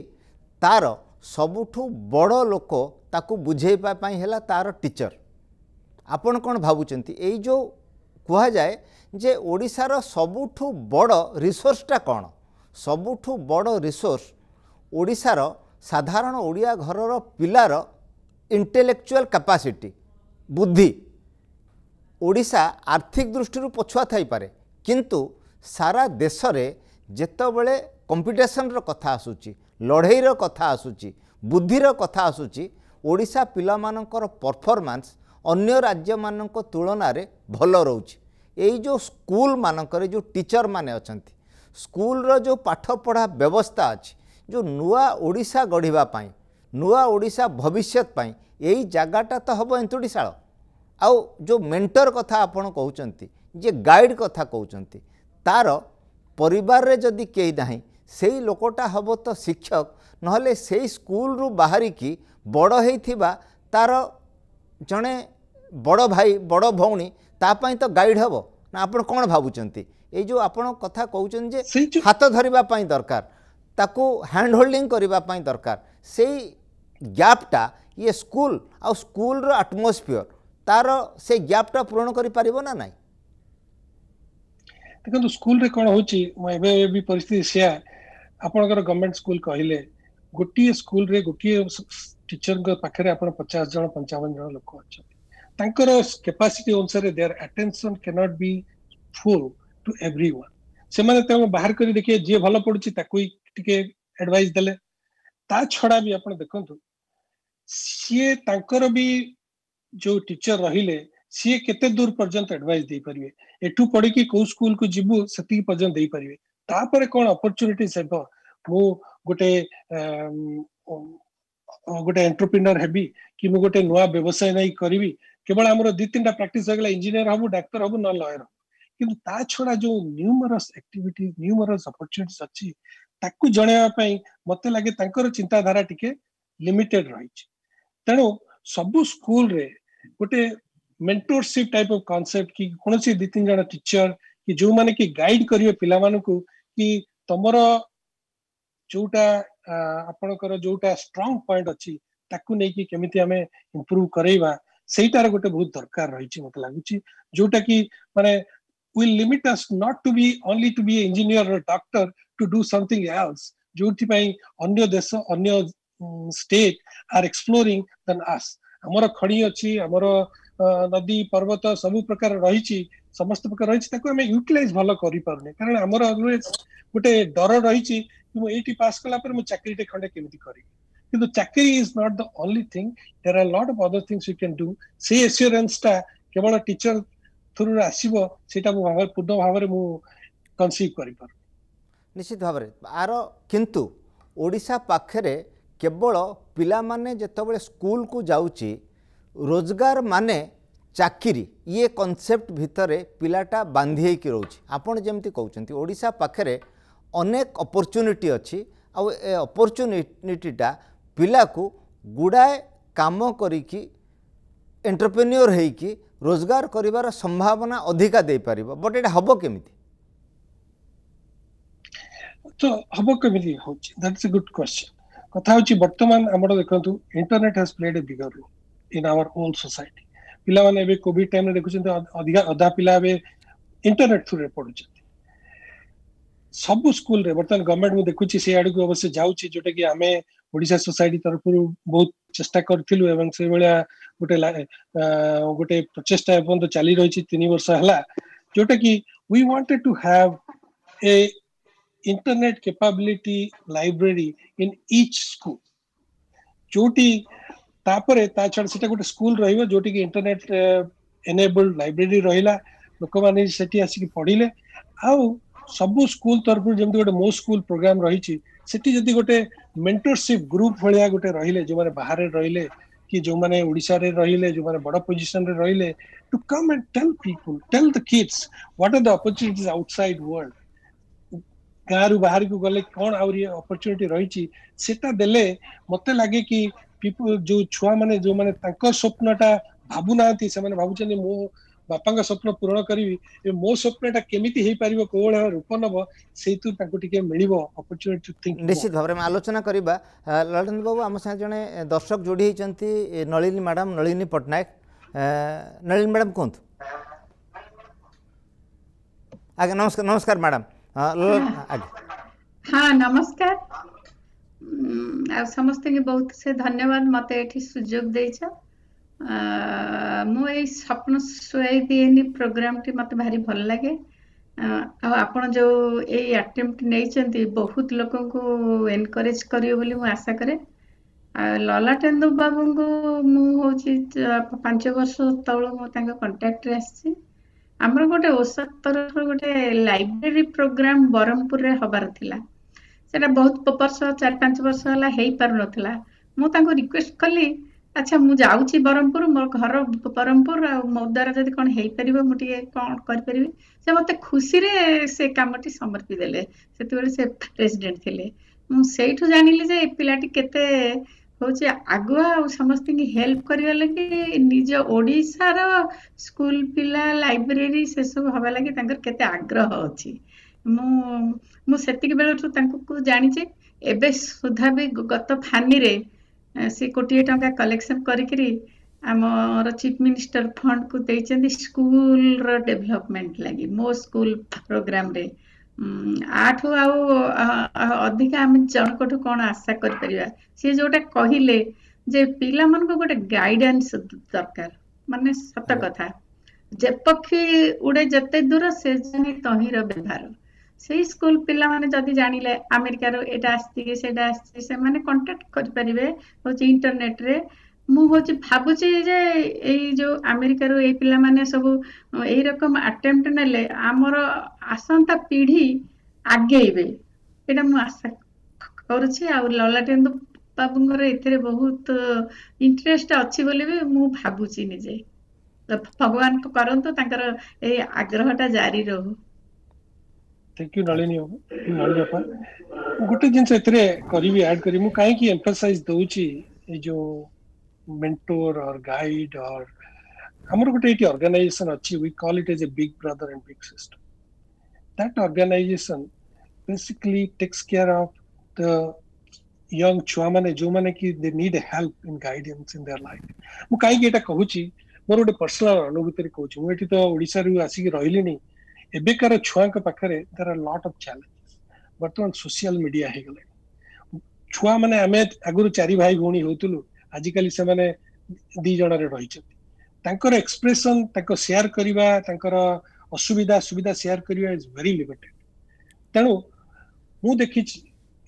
ତା'ର ସବୁଠୁ ବଡ଼ ଲୋକ ତାକୁ ବୁଝେଇବା ପାଇଁ ହେଲା ତା'ର ଟିଚର ଆପଣ କ'ଣ ଭାବୁଛନ୍ତି ଏଇ ଯେଉଁ କୁହାଯାଏ ଯେ ଓଡ଼ିଶାର ସବୁଠୁ ବଡ଼ ରିସୋର୍ସଟା କ'ଣ ସବୁଠୁ ବଡ଼ ରିସୋର୍ସ ଓଡ଼ିଶାର ସାଧାରଣ ଓଡ଼ିଆ ଘରର ପିଲାର ଇଣ୍ଟେଲେକ୍ଚୁଆଲ କାପାସିଟି ବୁଦ୍ଧି ଓଡ଼ିଶା ଆର୍ଥିକ ଦୃଷ୍ଟିରୁ ପଛୁଆ ଥାଇପାରେ କିନ୍ତୁ ସାରା ଦେଶରେ ଯେତେବେଳେ କମ୍ପିଟିସନ୍ର କଥା ଆସୁଛି ଲଢ଼େଇର କଥା ଆସୁଛି ବୁଦ୍ଧିର କଥା ଆସୁଛି ଓଡ଼ିଶା ପିଲାମାନଙ୍କର ପରଫର୍ମାନ୍ସ ଅନ୍ୟ ରାଜ୍ୟମାନଙ୍କ ତୁଳନାରେ ଭଲ ରହୁଛି ଏଇ ଯେଉଁ ସ୍କୁଲମାନଙ୍କରେ ଯେଉଁ ଟିଚରମାନେ ଅଛନ୍ତି ସ୍କୁଲର ଯେଉଁ ପାଠପଢ଼ା ବ୍ୟବସ୍ଥା ଅଛି ଯେଉଁ ନୂଆ ଓଡ଼ିଶା ଗଢ଼ିବା ପାଇଁ ନୂଆ ଓଡ଼ିଶା ଭବିଷ୍ୟତ ପାଇଁ ଏଇ ଜାଗାଟା ତ ହେବ ଏନ୍ତୁଡ଼ିଶାଳ ଆଉ ଯେଉଁ ମେଣ୍ଟର କଥା ଆପଣ କହୁଛନ୍ତି ଯିଏ ଗାଇଡ଼ କଥା କହୁଛନ୍ତି ତା'ର ପରିବାରରେ ଯଦି କେହି ନାହିଁ সেই ଲୋକଟା ହେବ ତ ଶିକ୍ଷକ ନହେଲେ ସେଇ ସ୍କୁଲରୁ ବାହାରିକି ବଡ଼ ହେଇଥିବା ତା'ର ଜଣେ ବଡ଼ ଭାଇ ବଡ଼ ଭଉଣୀ ତା ପାଇଁ ତ ଗାଇଡ଼ ହେବ ନା ଆପଣ କ'ଣ ଭାବୁଛନ୍ତି ଏଇ ଯେଉଁ ଆପଣ କଥା କହୁଛନ୍ତି ଯେ ହାତ ଧରିବା ପାଇଁ ଦରକାର ତାକୁ ହ୍ୟାଣ୍ଡ ହୋଲ୍ଡିଂ କରିବା ପାଇଁ ଦରକାର ସେଇ ଗ୍ୟାପ୍ଟା ଇଏ ସ୍କୁଲ ଆଉ ସ୍କୁଲର ଆଟମୋସ୍ଫିଅର ତାର ସେ ଗ୍ୟାପ୍ଟା ପୂରଣ କରିପାରିବ ନା ନାହିଁ ଦେଖନ୍ତୁ ସ୍କୁଲରେ କ'ଣ ହେଉଛି ମୁଁ ଏବେ ବି ପରିସ୍ଥିତି ସେୟା ଆପଣଙ୍କର ଗଭର୍ଣ୍ଣମେଣ୍ଟ ସ୍କୁଲ କହିଲେ ଗୋଟିଏ ସ୍କୁଲରେ ଗୋଟିଏ ଟିଚରଙ୍କ ପାଖରେ ଆପଣ ପଚାଶ ଜଣ ପଞ୍ଚାବନ ଜଣ ଲୋକ ଅଛନ୍ତି ତାଙ୍କର କେପାସିଟି ଅନୁସାରେ their attention can't be full to everyone ସେମାନେ ତାଙ୍କୁ ବାହାର କରି ଦେଖିବେ ଯିଏ ଭଲ ପଡୁଛି ତାକୁ ଟିକେ ଆଡଭାଇସ୍ ଦେଲେ ତା ଛଡା ବି ଆପଣ ଦେଖନ୍ତୁ ସିଏ ତାଙ୍କର ବି ଯୋଉ ଟିଚର ରହିଲେ ସିଏ କେତେ ଦୂର ପର୍ଯ୍ୟନ୍ତ ଆଡଭାଇସ୍ ଦେଇପାରିବେ ଏଠୁ ପଢିକି କୋଉ ସ୍କୁଲକୁ ଯିବୁ ସେତିକି ପର୍ଯ୍ୟନ୍ତ ଦେଇପାରିବେ ତାପରେ କଣ ଅପରଚୁନିଟିଜ ହେବ मु गोटे गोटे एंटरप्रिनर हेबि कि गोटे नुआ व्यवसाय नहीं करबि केवल हमर दि तीनटा प्रैक्टिस हो गेला इंजीनियर हबु डाक्टर हबु न लॉयर किंतु ता जो न्यूमरस एक्टिविटी न्यूमरस अपॉर्चुनिटीज अछि ताकु जणेबा पई चिंताधारा टिके लिमिटेड रहिछ तणो सब स्कूल गोटे मेंटोरशिप टाइप ऑफ कांसेप्ट कि कोनोसी दि तीन जणा टीचर कि जो माने कि गाइड करियो पिला मानकु कि तमरो ଯୋଉଟା ଆପଣଙ୍କର ଯୋଉଟା ଷ୍ଟ୍ରଙ୍ଗ ପଏଣ୍ଟ ଅଛି ତାକୁ ନେଇକି କେମିତି ଆମେ ଇମ୍ପ୍ରୁଭ କରେଇବା ସେଇଟାର ଗୋଟେ ବହୁତ ଦରକାର ରହିଛି ମତେ ଲାଗୁଛି ଯୋଉଟା କି ମାନେ will limit us not to be only to be an engineer or a doctor to do something else ଯୋଉଥିପାଇଁ ଅନ୍ୟ ଦେଶ ଅନ୍ୟ ଷ୍ଟେଟ୍ ଆର୍ ଏକ୍ସପ୍ଲୋରିଂ ଦେନ୍ ଆସ୍ ଆମର ଖଣି ଅଛି ଆମର ନଦୀ ପର୍ବତ ସବୁ ପ୍ରକାର ରହିଛି ସମସ୍ତ ପ୍ରକାର ରହିଛି ତାକୁ ଆମେ ୟୁଟିଲାଇଜ ଭଲ କରିପାରୁନି କାରଣ ଆମର ଅଲୱେଜ ଗୋଟେ ଡର ରହିଛି ମୁଁ ଏଇଠି ପାସ୍ କଲା ପରେ ମୁଁ ଚାକିରିଟେ ଖଣ୍ଡେ କେମିତି କରିବି କିନ୍ତୁ ଚାକିରି is not the only thing there are lot of other things you can do ସେଇ ଏସିଓରାନ୍ସଟା କେବଳ ଟିଚର ଥ୍ରୁରୁ ଆସିବ ସେଇଟା ମୁଁ ଭାବରେ ପୂର୍ଣ୍ଣ ଭାବରେ ମୁଁ କନସିଭ୍ କରିପାରୁନି ନିଶ୍ଚିତ ଭାବରେ ଆର କିନ୍ତୁ ଓଡ଼ିଶା ପାଖରେ କେବଳ ପିଲାମାନେ ଯେତେବେଳେ ସ୍କୁଲକୁ ଯାଉଛି ରୋଜଗାର ମାନେ ଚାକିରି ଇଏ କନସେପ୍ଟ ଭିତରେ ପିଲାଟା ବାନ୍ଧି ହେଇକି ରହୁଛି ଆପଣ ଯେମିତି କହୁଛନ୍ତି ଓଡ଼ିଶା ପାଖରେ ଅନେକ ଅପରଚ୍ୟୁନିଟି ଅଛି ଆଉ ଏ ଅପରଚ୍ୟୁନିଟିଟା ପିଲାକୁ ଗୁଡ଼ାଏ କାମ କରିକି ଏଣ୍ଟରପ୍ରେନିୟର ହୋଇକି ରୋଜଗାର କରିବାର ସମ୍ଭାବନା ଅଧିକା ଦେଇପାରିବ ବଟ୍ ଏଇଟା ହେବ କେମିତି ତ ହବ କେମିତି ହଉଛି ଦ୍ୟାଟ୍ ଇସ୍ ଏ ଗୁଡ୍ କ୍ୱେଶ୍ଚନ୍ କଥା ହଉଛି ବର୍ତ୍ତମାନ ଆମର ଦେଖନ୍ତୁ internet has played a bigger role in our own society ପିଲାମାନେ ଏବେ କୋଭିଡ୍ ଟାଇମ୍ରେ ଦେଖୁଛନ୍ତି ଅଧିକା ଅଧା ପିଲା ଏବେ ଇଣ୍ଟରନେଟ୍ ଥ୍ରୁରେ ପଢୁଛନ୍ତି ସବୁ ସ୍କୁଲରେ ବର୍ତ୍ତମାନ ଗଭର୍ଣ୍ଣମେଣ୍ଟ ମୁଁ ଦେଖୁଛି ସେ ଆଡକୁ ଅବଶ୍ୟ ଯାଉଛି ଯୋଉଟାକି ଆମେ ଓଡିଶା ସୋସାଇଟି ତରଫରୁ ବହୁତ ଚେଷ୍ଟା କରିଥିଲୁ ଏବଂ ସେଇଭଳିଆ ଗୋଟେ ଗୋଟେ ପ୍ରଚେଷ୍ଟା ଏପର୍ଯ୍ୟନ୍ତ ଚାଲି ରହିଛି ତିନି ବର୍ଷ ହେଲା ଯୋଉଟାକି we wanted to have a internet capability library in each school ଯୋଉଠି ତାପରେ ତା ଛଡା ସେଟା ଗୋଟେ ସ୍କୁଲ ରହିବ ଯୋଉଠିକି ଇଣ୍ଟରନେଟ ଏନେବଲ୍ଡ ଲାଇବ୍ରେରୀ ରହିଲା ଲୋକମାନେ ସେଠି ଆସିକି ପଢିଲେ ଆଉ सब स्कूल तरफ गोटे मो स्कूल प्रोग्राम रही जदि गोटे मेन्टरसीप ग्रुप भाया गोटे रही जो मैंने बाहर रही कि जो मैंने ओडे रही जो मैंने बड़ पोजिशन रही to come and tell people tell the kids what are the opportunities outside world गाँव रु बाहर को गले कौन आवरी रही देले मत लगे कि पीपल जो छुआ मैंने जो मैंने स्वप्नटा भावुना से मो ବାପାଙ୍କ ସ୍ୱପ୍ନ ପୂରଣ କରିବି ଏବେ ମୋ ସ୍ୱପ୍ନଟା କେମିତି ହେଇପାରିବ କୋଉ ଭଳିଆ ରୂପ ନେବ ସେଇଥିରୁ ତାଙ୍କୁ ଟିକେ ମିଳିବ ଅପରଚ୍ୟୁନିଟି ନିଶ୍ଚିତ ଭାବରେ ଆମେ ଆଲୋଚନା କରିବା ଲଳିତ ବାବୁ ଆମ ସାଙ୍ଗେ ଜଣେ ଦର୍ଶକ ଯୋଡ଼ି ହେଇଛନ୍ତି ନଳିନୀ ମ୍ୟାଡ଼ାମ୍ ନଳିନୀ ପଟ୍ଟନାୟକ ନଳିନୀ ମ୍ୟାଡ଼ାମ୍ କୁହନ୍ତୁ ଆଜ୍ଞା ନମସ୍କାର ନମସ୍କାର ମ୍ୟାଡ଼ାମ୍ ଆଜ୍ଞା ହଁ ନମସ୍କାର ଆଉ ସମସ୍ତଙ୍କୁ ବହୁତ ସେ ଧନ୍ୟବାଦ ମୋତେ ଏଠି ସୁଯୋଗ ଦେଇଛ ମୁଁ ଏଇ ସ୍ୱପ୍ନ ସୁଆଇଦିଏନି ପ୍ରୋଗ୍ରାମଟି ମୋତେ ଭାରି ଭଲ ଲାଗେ ଆଉ ଆପଣ ଯୋଉ ଏଇ ଆଟେମ୍ପ୍ଟ ନେଇଛନ୍ତି ବହୁତ ଲୋକଙ୍କୁ ଏନକରେଜ କରିବେ ବୋଲି ମୁଁ ଆଶା କରେ ଆଉ ଲଲା ଟେନ୍ଦୁ ବାବୁଙ୍କୁ ମୁଁ ହଉଛି ପାଞ୍ଚ ବର୍ଷ ତଳୁ ମୁଁ ତାଙ୍କ କଣ୍ଟାକ୍ଟରେ ଆସିଛି ଆମର ଗୋଟେ ଓଷା ତରଫରୁ ଗୋଟେ ଲାଇବ୍ରେରୀ ପ୍ରୋଗ୍ରାମ ବ୍ରହ୍ମପୁରରେ ହବାର ଥିଲା ସେଟା ବହୁତ ବର୍ଷ ଚାରି ପାଞ୍ଚ ବର୍ଷ ହେଲା ହେଇପାରୁନଥିଲା ମୁଁ ତାଙ୍କୁ ରିକ୍ୱେଷ୍ଟ କଲି ଆଚ୍ଛା ମୁଁ ଯାଉଛି ବ୍ରହ୍ମପୁର ମୋ ଘର ବ୍ରହ୍ମପୁର ଆଉ ମୋ ଦ୍ୱାରା ଯଦି କ'ଣ ହେଇପାରିବ ମୁଁ ଟିକେ କ'ଣ କରିପାରିବି ସେ ମୋତେ ଖୁସିରେ ସେ କାମଟି ସମର୍ପି ଦେଲେ ସେତେବେଳେ ସେ ପ୍ରେସିଡେଣ୍ଟ ଥିଲେ ମୁଁ ସେଇଠୁ ଜାଣିଲି ଯେ ଏ ପିଲାଟି କେତେ ହେଉଛି ଆଗୁଆ ଆଉ ସମସ୍ତଙ୍କୁ ହେଲ୍ପ କରିବା ଲାଗି ନିଜ ଓଡ଼ିଶାର ସ୍କୁଲ ପିଲା ଲାଇବ୍ରେରୀ ସେସବୁ ହେବା ଲାଗି ତାଙ୍କର କେତେ ଆଗ୍ରହ ଅଛି ମୁଁ ମୁଁ ସେତିକି ବେଳଠୁ ତାଙ୍କୁ ଜାଣିଛି ଏବେ ସୁଦ୍ଧା ବି ଗତ ଫାନିରେ ସେ କୋଟିଏ ଟଙ୍କା କଲେକ୍ସନ୍ କରିକିରି ଆମର ଚିଫ୍ ମିନିଷ୍ଟର ଫଣ୍ଡକୁ ଦେଇଛନ୍ତି ସ୍କୁଲର ଡେଭଲପମେଣ୍ଟ ଲାଗି ମୋ ସ୍କୁଲ ପ୍ରୋଗ୍ରାମରେ ଆଠୁ ଆଉ ଅଧିକା ଆମେ ଜଣଙ୍କଠୁ କ'ଣ ଆଶା କରିପାରିବା ସିଏ ଯୋଉଟା କହିଲେ ଯେ ପିଲାମାନଙ୍କୁ ଗୋଟେ ଗାଇଡାନ୍ସ ଦରକାର ମାନେ ସତ କଥା ଯେପକ୍ଷୀ ଉଡ଼େ ଯେତେ ଦୂର ସେ ଜଣେ ତହିଁର ବ୍ୟବହାର ସେଇ ସ୍କୁଲ ପିଲାମାନେ ଯଦି ଜାଣିଲେ ଆମେରିକାରୁ ଏଇଟା ଆସିଛି ସେଇଟା ଆସିଛି ସେମାନେ କଣ୍ଟାକ୍ଟ କରିପାରିବେ ହଉଛି ଇଣ୍ଟରନେଟରେ ମୁଁ ହଉଛି ଭାବୁଛି ଯେ ଏଇ ଯୋଉ ଆମେରିକାରୁ ଏଇ ପିଲାମାନେ ସବୁ ଏଇ ରକମ ଆଟେମ୍ପ୍ଟ ନେଲେ ଆମର ଆସନ୍ତା ପିଢି ଆଗେଇବେ ଏଇଟା ମୁଁ ଆଶା କରୁଛି ଆଉ ଲଲାଟେନ୍ଦୁ ବାବୁଙ୍କର ଏଥିରେ ବହୁତ ଇଣ୍ଟରେଷ୍ଟ ଅଛି ବୋଲି ବି ମୁଁ ଭାବୁଛି ନିଜେ ଭଗବାନ କରନ୍ତୁ ତାଙ୍କର ଏଇ ଆଗ୍ରହଟା ଜାରି ରହୁ थैंक यू नलिनी बाबू नलिनी अपा गोटे जिन एथिरे करिवि ऐड करी मु काहे की एम्फसाइज जो मेन्टोर और गाइड और आम गोटे ये अर्गानाइजेसन अच्छी we call it as a big brother and big sister that organisation basically takes care of the young छुआ मैंने जो मैंने कि they need help in guidance in their life मुझे कहीं की एटा मोर गोटे पर्सनाल अनुभूति कहूँ मुझे तो ओडिसा रु आसी की ଏବେକାର ଛୁଆଙ୍କ ପାଖରେ there are lot of challenges ବର୍ତ୍ତମାନ ସୋସିଆଲ ମିଡିଆ ହେଇଗଲାଣି ଛୁଆମାନେ ଆମେ ଆଗରୁ ଚାରି ଭାଇ ଭଉଣୀ ହଉଥିଲୁ ଆଜିକାଲି ସେମାନେ ଦି ଜଣରେ ରହିଛନ୍ତି ତାଙ୍କର ଏକ୍ସପ୍ରେସନ୍ ତାଙ୍କ ସେୟାର କରିବା ତାଙ୍କର ଅସୁବିଧା ସୁବିଧା ସେୟାର କରିବା ଇଜ୍ ଭେରି ଲିମିଟେଡ୍ ତେଣୁ ମୁଁ ଦେଖିଛି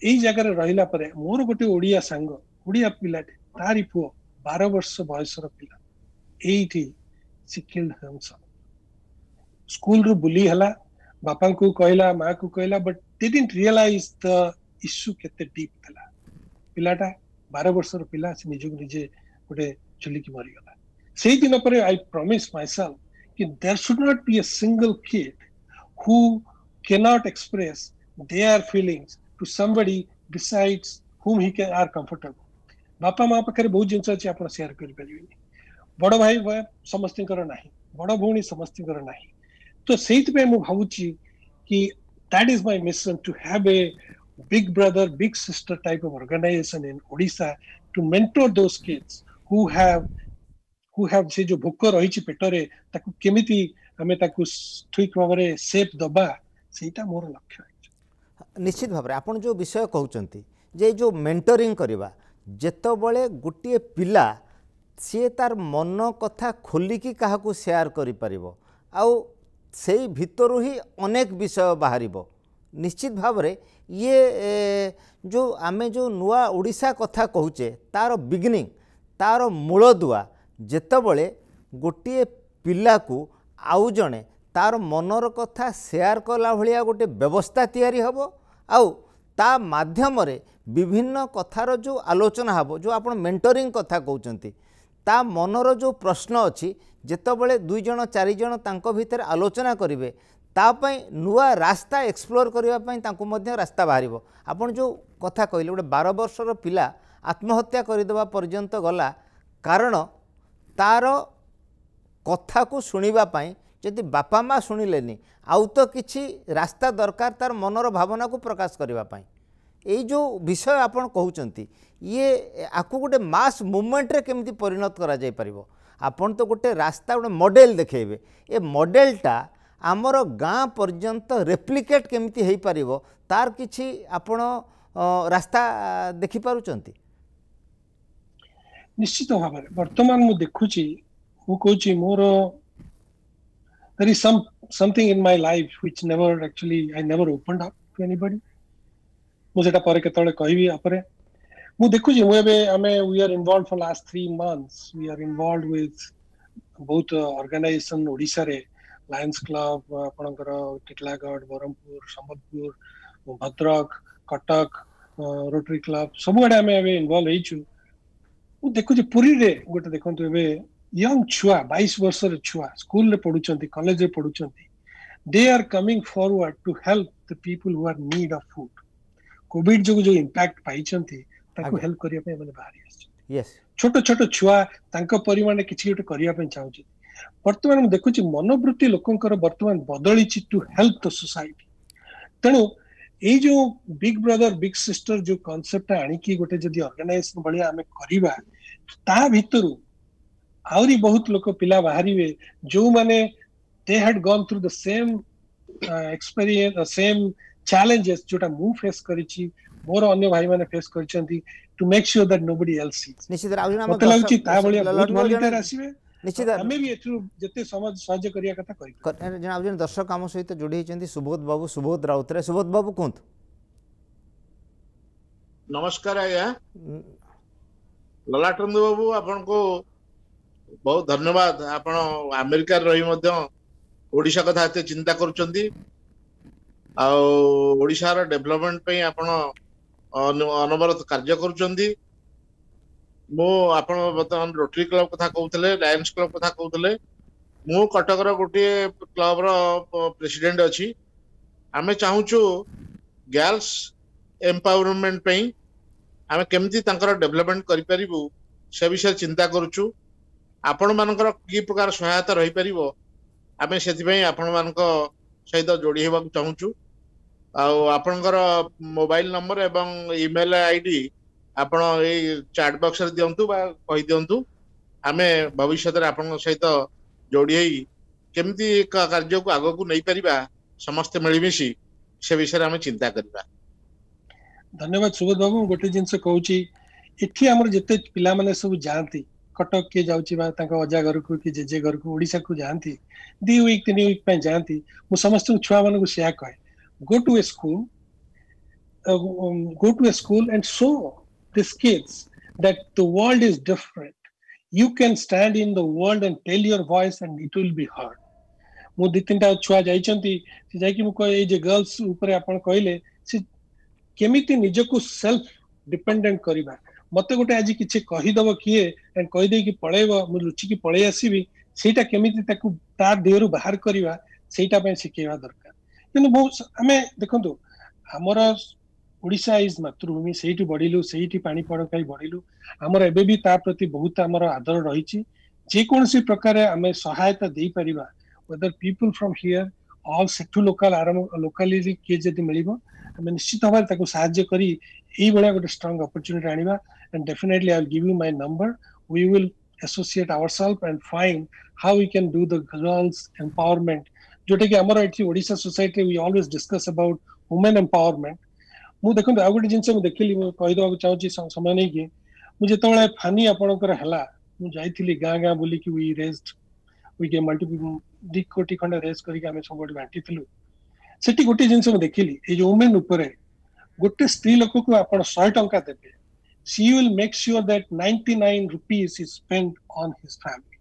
ଏଇ ଜାଗାରେ ରହିଲା ପରେ ମୋର ଗୋଟେ ଓଡ଼ିଆ ସାଙ୍ଗ ଓଡ଼ିଆ ପିଲାଟେ ତାରି ପୁଅ ବାର ବର୍ଷ ବୟସର ପିଲା ଏଇଠି ସିକିଲ୍ଡ ହେମସନ୍ स्कूल रु बुली हला बापा को कहला माँ को कहला but they didn't realise the issue केते डीप थला पिलाटा 12 वर्ष रो पिला से निजो निजे गोटे चुली की मरी गला सेही दिन पर आई प्रॉमिस माय सेल्फ कि there should not be a single kid who can not express their feelings to somebody decides whom he can are comfortable बापा माँ पाखे बहुत जिनस अच्छे आप शेयर कर पारे बड़ भाई समस्त ना बड़ भी समस्त ना तो सेहत में मुभावची कि that is my mission to have a big brother big sister type of organization in odisha to mentor those kids who have who have se jo bhoko rahichi petare taku kemiti ame taku thik bhabare shape daba seita mor lakshy निश्चित भाव आपड़ जो विषय कहते जे जो मेन्टरिंग करवा जितेबले गोटे पिला सी तार मन कथा खोलिकी क्या सेयार कर সেই ভিতরু ହିଁ ଅନେକ ବିଷୟ ବାହାରିବ ନିଶ୍ଚିତ ଭାବରେ ଇଏ ଯେଉଁ ଆମେ ଯେଉଁ ନୂଆ ଓଡ଼ିଶା କଥା କହୁଛେ ତା'ର ବିଗିନିଂ ତା'ର ମୂଳଦୁଆ ଯେତେବେଳେ ଗୋଟିଏ ପିଲାକୁ ଆଉ ଜଣେ ତା'ର ମନର କଥା ସେୟାର କଲା ଭଳିଆ ଗୋଟେ ବ୍ୟବସ୍ଥା ତିଆରି ହେବ ଆଉ ତା ମାଧ୍ୟମରେ ବିଭିନ୍ନ କଥାର ଯେଉଁ ଆଲୋଚନା ହେବ ଯେଉଁ ଆପଣ ମେଣ୍ଟରିଂ କଥା କହୁଛନ୍ତି ତା ମନର ଯେଉଁ ପ୍ରଶ୍ନ ଅଛି যেতবে দুইজন চারিজন তাঁক ভিতরে আলোচনা করবে তাপাই নূয়া রাস্তা এক্সপ্লোর করা তাঁকু রাস্তা বাহার আপনার যে কথা কহিলেন গোটে বার বর্ষর পিলা আত্মহত্যা করেদেওয়া পর্যন্ত গলা কারণ তার কথাকু শুণবাই যদি বাপা মা শুণিলেনি আউ তো কিছু রাস্তা দরকার তার মনর ভাবনাকু প্রকাশ করা এই যে বিষয় আপনার কুমার ইয়ে আকু গোটে মাস মুভমেন্টরে কমিটি পরিণত করা যাইপার ଆପଣ ତ ଗୋଟେ ରାସ୍ତା ଗୋଟେ ମଡ଼େଲ ଦେଖାଇବେ ଏ ମଡ଼େଲଟା ଆମର ଗାଁ ପର୍ଯ୍ୟନ୍ତ ରେପ୍ଲିକେଟ୍ କେମିତି ହୋଇପାରିବ ତାର କିଛି ଆପଣ ରାସ୍ତା ଦେଖିପାରୁଛନ୍ତି ନିଶ୍ଚିତ ଭାବରେ ବର୍ତ୍ତମାନ ମୁଁ ଦେଖୁଛି ମୁଁ କହୁଛି ମୋର there is some something in my life which never actually I never opened up to anybody ମୁଁ ସେଟା ପରେ କେତେବେଳେ କହିବି ୟା ପରେ वो देखो जी मुझे हमें we are involve for last three months we are involve with ବହୁତ ଅର୍ଗାନାଇଜେସନ୍ ଓଡ଼ିଶାରେ ଲାୟନ୍ସ କ୍ଲବ ଆପଣଙ୍କର ଟିଟଲାଗଡ଼ ବ୍ରହ୍ମପୁର ସମ୍ବଲପୁର ଭଦ୍ରକ କଟକ ରୋଟରୀ କ୍ଲବ ସବୁଆଡ଼େ ଆମେ ଏବେ ଇନଭଲ୍ଭ ହେଇଛୁ ମୁଁ ଦେଖୁଛି ପୁରୀରେ ଗୋଟେ ଦେଖନ୍ତୁ ଏବେ ୟଙ୍ଗ ଛୁଆ ବାଇଶ ବର୍ଷର ଛୁଆ ସ୍କୁଲରେ ପଢୁଛନ୍ତି କଲେଜରେ ପଢୁଛନ୍ତି they are coming forward to help the people who are need of food COVID ଯୋଗୁଁ ଯୋଉ ଇମ୍ପାକ୍ଟ ପାଇଛନ୍ତି ତାକୁ ହେଲ୍ପ କରିବା ପାଇଁ ଏମାନେ ବାହାରି ଆସିଛନ୍ତି ଛୋଟ ଛୋଟ ଛୁଆ ତାଙ୍କ ପରିମାଣରେ କିଛି ଗୋଟେ କରିବା ପାଇଁ ଚାହୁଁଛନ୍ତି ବର୍ତ୍ତମାନ ମୁଁ ଦେଖୁଛି ମନୋବୃତ୍ତି ଲୋକଙ୍କର ବର୍ତ୍ତମାନ ବଦଳିଛି ଟୁ ହେଲ୍ପ ଦ ସୋସାଇଟି ତେଣୁ ଏଇ ଯୋଉ ବିଗ୍ ବ୍ରଦର ବିଗ୍ ସିଷ୍ଟର ଯୋଉ କନସେପ୍ଟଟା ଆଣିକି ଗୋଟେ ଯଦି ଅର୍ଗାନାଇଜେସନ ଭଳିଆ ଆମେ କରିବା ତା ଭିତରୁ ଆହୁରି ବହୁତ ଲୋକ ପିଲା ବାହାରିବେ ଯୋଉମାନେ they had gone through the same experience same challenges ଯୋଉଟା ମୁଁ ଫେସ୍ କରିଛି ମୋର ଅନ୍ୟ ଭାଇମାନେ ଫେସ୍ କରିଛନ୍ତି to make sure that nobody else sees ନିଶ୍ଚିତ ମତେ ଲାଗୁଛି ତା ଭଳିଆ ବହୁତ ଭଲିଣ୍ଟିୟର ଆସିବେ ନିଶ୍ଚିତ ଆମେ ବି ଏଥିରୁ ଯେତେ ସମାଜ ସାହାଯ୍ୟ କରିବା କଥା କହିବୁ ଜଣାବ ଜଣେ ଦର୍ଶକ ଆମ ସହିତ ଯୋଡ଼ି ହେଇଛନ୍ତି ସୁବୋଧ ବାବୁ ସୁବୋଧ ରାଉତରାୟ ସୁବୋଧ ବାବୁ କୁହନ୍ତୁ ନମସ୍କାର ଆଜ୍ଞା ଲଲାଟନ୍ଦୁ ବାବୁ ଆପଣଙ୍କୁ ବହୁତ ଧନ୍ୟବାଦ ଆପଣ ଆମେରିକାରେ ରହି ମଧ୍ୟ ଓଡ଼ିଶା କଥା ଏତେ ଚିନ୍ତା କରୁଛନ୍ତି ଆଉ ଓଡ଼ିଶାର ଡେଭଲପମେଣ୍ଟ ପାଇଁ ଆପଣ ଅନବରତ କାର୍ଯ୍ୟ କରୁଛନ୍ତି ମୁଁ ଆପଣ ବର୍ତ୍ତମାନ ରୋଟରୀ କ୍ଲବ କଥା କହୁଥିଲେ ଲାୟନ୍ସ କ୍ଲବ କଥା କହୁଥିଲେ ମୁଁ କଟକର ଗୋଟିଏ କ୍ଲବର ପ୍ରେସିଡେଣ୍ଟ ଅଛି ଆମେ ଚାହୁଁଛୁ ଗାର୍ଲସ ଏମ୍ପାୱାରମେଣ୍ଟ ପାଇଁ ଆମେ କେମିତି ତାଙ୍କର ଡେଭଲପମେଣ୍ଟ କରିପାରିବୁ ସେ ବିଷୟରେ ଚିନ୍ତା କରୁଛୁ ଆପଣମାନଙ୍କର କି ପ୍ରକାର ସହାୟତା ରହିପାରିବ ଆମେ ସେଥିପାଇଁ ଆପଣମାନଙ୍କ ସହିତ ଯୋଡ଼ି ହେବାକୁ ଚାହୁଁଛୁ ଆଉ ଆପଣଙ୍କର ମୋବାଇଲ ନମ୍ବର ଏବଂ ଇମେଲ ଆଇଡି ଆପଣ ଏଇ ଚାଟ୍ ବକ୍ସରେ ଦିଅନ୍ତୁ ବା କହିଦିଅନ୍ତୁ ଆମେ ଭବିଷ୍ୟତରେ ଆପଣଙ୍କ ସହିତ ଯୋଡ଼ି ହେଇ କେମିତି କାର୍ଯ୍ୟକୁ ଆଗକୁ ନେଇପାରିବା ସମସ୍ତେ ମିଳିମିଶି ସେ ବିଷୟରେ ଆମେ ଚିନ୍ତା କରିବା ଧନ୍ୟବାଦ ସୁବୋଧ ବାବୁ ମୁଁ ଗୋଟେ ଜିନିଷ କହୁଛି ଏଠି ଆମର ଯେତେ ପିଲାମାନେ ସବୁ ଯାଆନ୍ତି କଟକ କିଏ ଯାଉଛି ବା ତାଙ୍କ ଅଜା ଘରକୁ କି ଜେଜେ ଘରକୁ ଓଡ଼ିଶାକୁ ଯାଆନ୍ତି ଦି ୱିକ୍ ତିନି ୱିକ୍ ପାଇଁ ଯାଆନ୍ତି ମୁଁ ସମସ୍ତଙ୍କୁ ଛୁଆମାନଙ୍କୁ ସେୟା କହେ go to a school, uh, um, go to a school and show these kids that the world is different. You can stand in the world and tell your voice, and it will be heard. ମୁଁ ଦୁଇ ତିନିଟା ଛୁଆ ଯାଇଛନ୍ତି ସେ ଯାଇକି ମୁଁ କହେ ଏଇ ଯେ ଗର୍ଲସ ଉପରେ ଆପଣ କହିଲେ ସେ କେମିତି ନିଜକୁ ସେଲ୍ଫ ଡିପେଣ୍ଡେଣ୍ଟ କରିବା ମତେ ଗୋଟେ ଆଜି କିଛି କହିଦବ କିଏ ଆଣ୍ଡ କହିଦେଇକି ପଳେଇବ ମୁଁ ଲୁଚିକି ପଳେଇ ଆସିବି ସେଇଟା କେମିତି ତାକୁ ତା ଦେହରୁ ବାହାର କରିବା ସେଇଟା ପାଇଁ ଶିଖେଇବା ଦରକାର କିନ୍ତୁ ମୁଁ ଆମେ ଦେଖନ୍ତୁ ଆମର ଓଡ଼ିଶା ଇଜ୍ ମାତୃଭୂମି ସେଇଠି ବଢ଼ିଲୁ ସେଇଠି ପାଣି ପଡ଼ ଖାଇ ବଢ଼ିଲୁ ଆମର ଏବେ ବି ତା ପ୍ରତି ବହୁତ ଆମର ଆଦର ରହିଛି ଯେକୌଣସି ପ୍ରକାରେ ଆମେ ସହାୟତା ଦେଇପାରିବା whether people from here all ସେଠୁ ଲୋକାଲ ଆରମ୍ଭ ଲୋକାଲିରେ କିଏ ଯଦି ମିଳିବ ଆମେ ନିଶ୍ଚିତ ଭାବରେ ତାକୁ ସାହାଯ୍ୟ କରି ଏଇଭଳିଆ ଗୋଟେ ଷ୍ଟ୍ରଙ୍ଗ ଅପରଚ୍ୟୁନିଟି ଆଣିବା and definitely I give you my number we will associate ourselves and find how we can do the girls empowerment जो take ଆମର ଏଠି Odisha society we always discuss about women empowerment ମୁଁ ଦେଖନ୍ତୁ ଆଉ ଗୋଟେ ଜିନିଷ ମୁଁ ଦେଖିଲି ମୁଁ କହିଦେବାକୁ ଚାହୁଁଛି ସମୟ ନେଇକି ମୁଁ ଯେତେବେଳେ ଫାନି ଆପଣଙ୍କର ହେଲା ମୁଁ ଯାଇଥିଲି ଗାଁ ଗାଁ ବୁଲିକି ୱି ରେଜଡ୍ ୱି କେ ମଲ୍ଟି ଦି କୋଟି ଖଣ୍ଡେ ରେଜ୍ କରିକି ଆମେ ସବୁଠି ବାଣ୍ଟିଥିଲୁ ସେଠି ଗୋଟେ ଜିନିଷ ମୁଁ ଦେଖିଲି ଏଇ ଯୋଉ ଓମେନ୍ ଉପରେ ଗୋଟେ ସ୍ତ୍ରୀ ଲୋକକୁ ଆପଣ ଶହେ ଟଙ୍କା ଦେବେ she will make sure that ninety nine rupees is spend on his family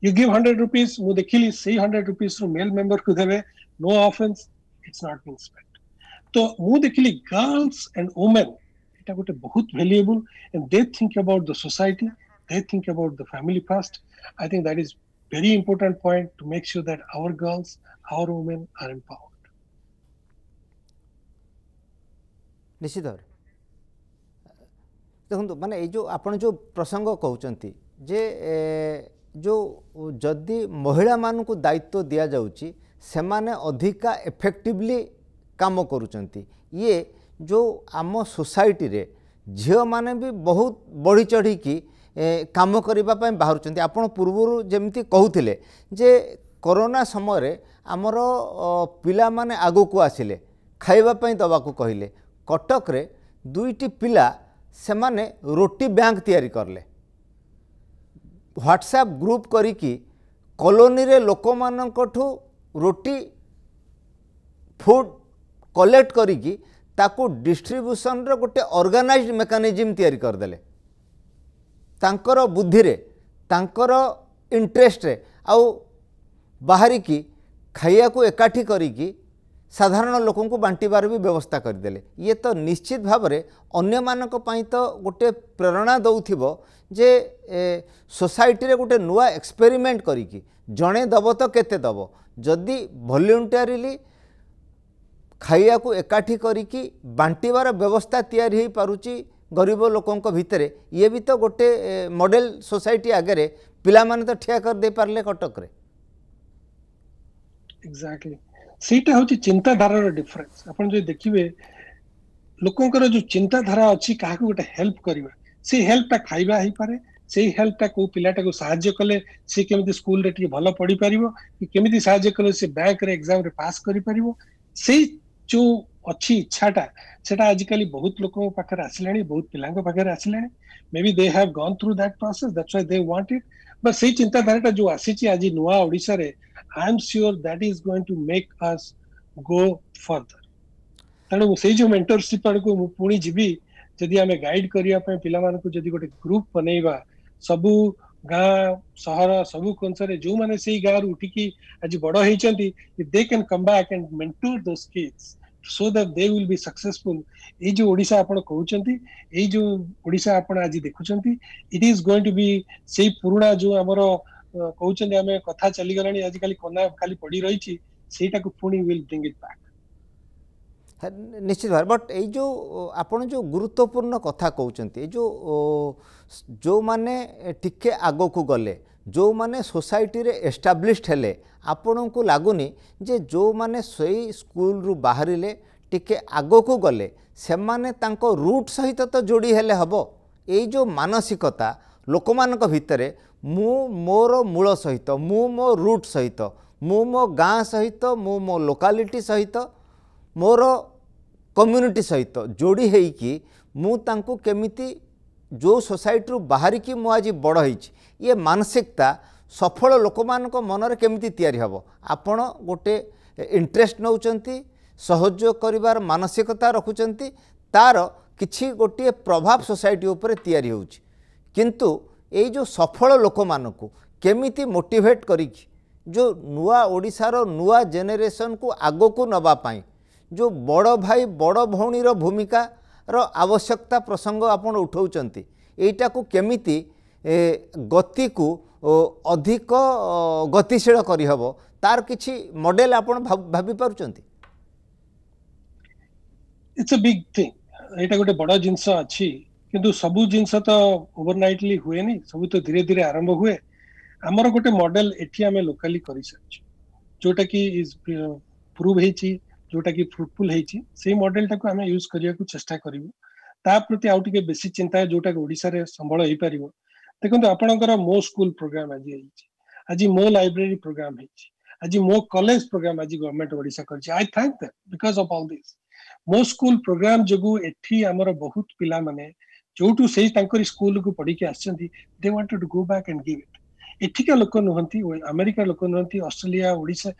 You give 100 rupees, मुदखिली सही 100 rupees from male member kudhave, no offense, it's not being spent. So mudekhili girls and women, it is bahut valuable and they think about the society, they think about the family past. I think that is very important point to make sure that our girls, our women are empowered. ନିଶ୍ଚିତ ଭାବରେ ଦେଖନ୍ତୁ ମାନେ ଏଇ ଯେଉଁ ଆପଣ ଯେଉଁ ପ୍ରସଙ୍ଗ କହୁଛନ୍ତି ଯେଉଁ ଯଦି ମହିଳାମାନଙ୍କୁ ଦାୟିତ୍ୱ ଦିଆଯାଉଛି ସେମାନେ ଅଧିକା ଏଫେକ୍ଟିଭଲି କାମ କରୁଛନ୍ତି ଇଏ ଯେଉଁ ଆମ ସୋସାଇଟିରେ ଝିଅମାନେ ବି ବହୁତ ବଢ଼ି ଚଢ଼ିକି କାମ କରିବା ପାଇଁ ବାହାରୁଛନ୍ତି ଆପଣ ପୂର୍ବରୁ ଯେମିତି କହୁଥିଲେ ଯେ କରୋନା ସମୟରେ ଆମର ପିଲାମାନେ ଆଗକୁ ଆସିଲେ ଖାଇବା ପାଇଁ ଦେବାକୁ କହିଲେ କଟକରେ ଦୁଇଟି ପିଲା ସେମାନେ ରୋଟି ବ୍ୟାଙ୍କ ତିଆରି କଲେ ହ୍ୱାଟ୍ସଆପ୍ ଗ୍ରୁପ୍ କରିକି କଲୋନୀରେ ଲୋକମାନଙ୍କଠୁ ରୁଟି ଫୁଡ଼୍ କଲେକ୍ଟ କରିକି ତାକୁ ଡିଷ୍ଟ୍ରିବ୍ୟୁସନ୍ର ଗୋଟେ ଅର୍ଗାନାଇଜ୍ ମେକାନିଜିମ୍ ତିଆରି କରିଦେଲେ ତାଙ୍କର ବୁଦ୍ଧିରେ ତାଙ୍କର ଇଣ୍ଟରେଷ୍ଟରେ ଆଉ ବାହାରିକି ଖାଇବାକୁ ଏକାଠି କରିକି ସାଧାରଣ ଲୋକଙ୍କୁ ବାଣ୍ଟିବାର ବି ବ୍ୟବସ୍ଥା କରିଦେଲେ ଇଏ ତ ନିଶ୍ଚିତ ଭାବରେ ଅନ୍ୟମାନଙ୍କ ପାଇଁ ତ ଗୋଟିଏ ପ୍ରେରଣା ଦେଉଥିବ ଯେ ସୋସାଇଟିରେ ଗୋଟେ ନୂଆ ଏକ୍ସପେରିମେଣ୍ଟ କରିକି ଜଣେ ଦେବ ତ କେତେ ଦେବ ଯଦି ଭଲ୍ୟୁଣ୍ଟାରିଲି ଖାଇବାକୁ ଏକାଠି କରିକି ବାଣ୍ଟିବାର ବ୍ୟବସ୍ଥା ତିଆରି ହୋଇପାରୁଛି ଗରିବ ଲୋକଙ୍କ ଭିତରେ ଇଏ ବି ତ ଗୋଟେ ମଡ଼େଲ ସୋସାଇଟି ଆଗରେ ପିଲାମାନେ ତ ଠିଆ କରିଦେଇପାରିଲେ କଟକରେ ଏକ୍ଜାକ୍ଟଲି ସେଇଟା ହଉଛି ଚିନ୍ତାଧାରାର ଡିଫରେନ୍ସ ଆପଣ ଯଦି ଦେଖିବେ ଲୋକଙ୍କର ଯୋଉ ଚିନ୍ତାଧାରା ଅଛି କାହାକୁ ଗୋଟେ ହେଲ୍ପ କରିବା ସେଇ ହେଲ୍ପଟା ଖାଇବା ହେଇପାରେ ସେଇ ହେଲ୍ପଟା କୋଉ ପିଲାଟାକୁ ସାହାଯ୍ୟ କଲେ ସେ କେମିତି ସ୍କୁଲରେ ଟିକେ ଭଲ ପଢିପାରିବ କି କେମିତି ସାହାଯ୍ୟ କଲେ ସେ ବ୍ୟାଙ୍କରେ ଏକ୍ଜାମରେ ପାସ୍ କରିପାରିବ ସେଇ ଯୋଉ ଅଛି ଇଚ୍ଛାଟା ସେଟା ଆଜିକାଲି ବହୁତ ଲୋକଙ୍କ ପାଖରେ ଆସିଲାଣି ବହୁତ ପିଲାଙ୍କ ପାଖରେ ଆସିଲାଣି may be they have gone through that process that's why they want it ବା ସେଇ ଚିନ୍ତାଧାରାଟା ଯୋଉ ଆସିଛି ଆଜି ନୂଆ ଓଡ଼ିଶାରେ I am sure that is going to make us go further तेणु से जो मेन्टरसीप आड़ को पुणी जी जी आम गाइड करने पे जी गोटे ग्रुप बनवा सबू गाँ सहर सब कंस जो मैंने से गाँव उठिकी आज बड़ी they can come back and mentor those kids so that they will be successful ये जो ओडा आप कौन ये जो ओडा आप देखुं it is going to be से पुणा जो आमर କହୁଛନ୍ତି ଆମେ କଥା ଚାଲିଗଲାଣି ଆଜିକାଲି କନା ଖାଲି ପଡି ରହିଛି ସେଇଟାକୁ ପୁଣି ୱିଲ୍ ବ୍ରିଙ୍ଗ ଇଟ୍ ବ୍ୟାକ୍ ନିଶ୍ଚିତ ଭାବରେ ବଟ୍ ଏଇ ଯେଉଁ ଆପଣ ଯେଉଁ ଗୁରୁତ୍ୱପୂର୍ଣ୍ଣ କଥା କହୁଛନ୍ତି ଏଇ ଯେଉଁ ଯେଉଁମାନେ ଟିକେ ଆଗକୁ ଗଲେ ଯେଉଁମାନେ ସୋସାଇଟିରେ ଏଷ୍ଟାବ୍ଲିଶ୍ ହେଲେ ଆପଣଙ୍କୁ ଲାଗୁନି ଯେ ଯେଉଁମାନେ ସେଇ ସ୍କୁଲରୁ ବାହାରିଲେ ଟିକେ ଆଗକୁ ଗଲେ ସେମାନେ ତାଙ୍କ ରୁଟ୍ ସହିତ ତ ଯୋଡ଼ି ହେଲେ ହେବ ଏଇ ଯେଉଁ ମାନସିକତା ଲୋକମାନଙ୍କ ଭିତରେ ମୁଁ ମୋର ମୂଳ ସହିତ ମୁଁ ମୋ ରୁଟ୍ ସହିତ ମୁଁ ମୋ ଗାଁ ସହିତ ମୁଁ ମୋ ଲୋକାଲିଟି ସହିତ ମୋର କମ୍ୟୁନିଟି ସହିତ ଯୋଡ଼ି ହେଇକି ମୁଁ ତାଙ୍କୁ କେମିତି ଯେଉଁ ସୋସାଇଟିରୁ ବାହାରିକି ମୁଁ ଆଜି ବଡ଼ ହେଇଛି ଇଏ ମାନସିକତା ସଫଳ ଲୋକମାନଙ୍କ ମନରେ କେମିତି ତିଆରି ହେବ ଆପଣ ଗୋଟେ ଇଣ୍ଟରେଷ୍ଟ ନେଉଛନ୍ତି ସହଯୋଗ କରିବାର ମାନସିକତା ରଖୁଛନ୍ତି ତା'ର କିଛି ଗୋଟିଏ ପ୍ରଭାବ ସୋସାଇଟି ଉପରେ ତିଆରି ହେଉଛି କିନ୍ତୁ ଏଇ ଯେଉଁ ସଫଳ ଲୋକମାନଙ୍କୁ କେମିତି ମୋଟିଭେଟ୍ କରିକି ଯେଉଁ ନୂଆ ଓଡ଼ିଶାର ନୂଆ ଜେନେରେସନ୍କୁ ଆଗକୁ ନେବା ପାଇଁ ଯେଉଁ ବଡ଼ ଭାଇ ବଡ଼ ଭଉଣୀର ଭୂମିକାର ଆବଶ୍ୟକତା ପ୍ରସଙ୍ଗ ଆପଣ ଉଠାଉଛନ୍ତି ଏଇଟାକୁ କେମିତି ଗତିକୁ ଅଧିକ ଗତିଶୀଳ କରିହେବ ତାର କିଛି ମଡ଼େଲ ଆପଣ ଭାବିପାରୁଛନ୍ତି ଇଟ୍ସ ଏ ବିଗ୍ ଥିଙ୍ଗ୍ ଏଇଟା ଗୋଟେ ବଡ଼ ଜିନିଷ ଅଛି कि सब जिन तो ओवर नाइटली हुए नहीं सब तो धीरे धीरे आरंभ हुए आमर गोटे मडेल ये लोकाली कर जोटा कि प्रूव हो फ्रुटफुल मडेलटा को आम यूज करने को चेस्टा कर प्रति आज बेस चिंता है जोटा ओडा संबल हो पार देखो आपणकर मो स्कूल प्रोग्राम आज आज मो लाइब्रेरी प्रोग्राम आज मो कलेज प्रोग्राम आज गवर्नमेंट ओडा कर I think because of all this मो स्कूल प्रोग्राम जो एटी आम बहुत पिला मैंने ଯୋଉଠୁ ସେଇ ତାଙ୍କରି ସ୍କୁଲକୁ ପଢିକି ଆସିଛନ୍ତି they wanted to go back and give it ଏଠିକା ଲୋକ ନୁହନ୍ତି ଆମେରିକା ଲୋକ ନୁହନ୍ତି ଅଷ୍ଟ୍ରେଲିଆ ଓଡ଼ିଶା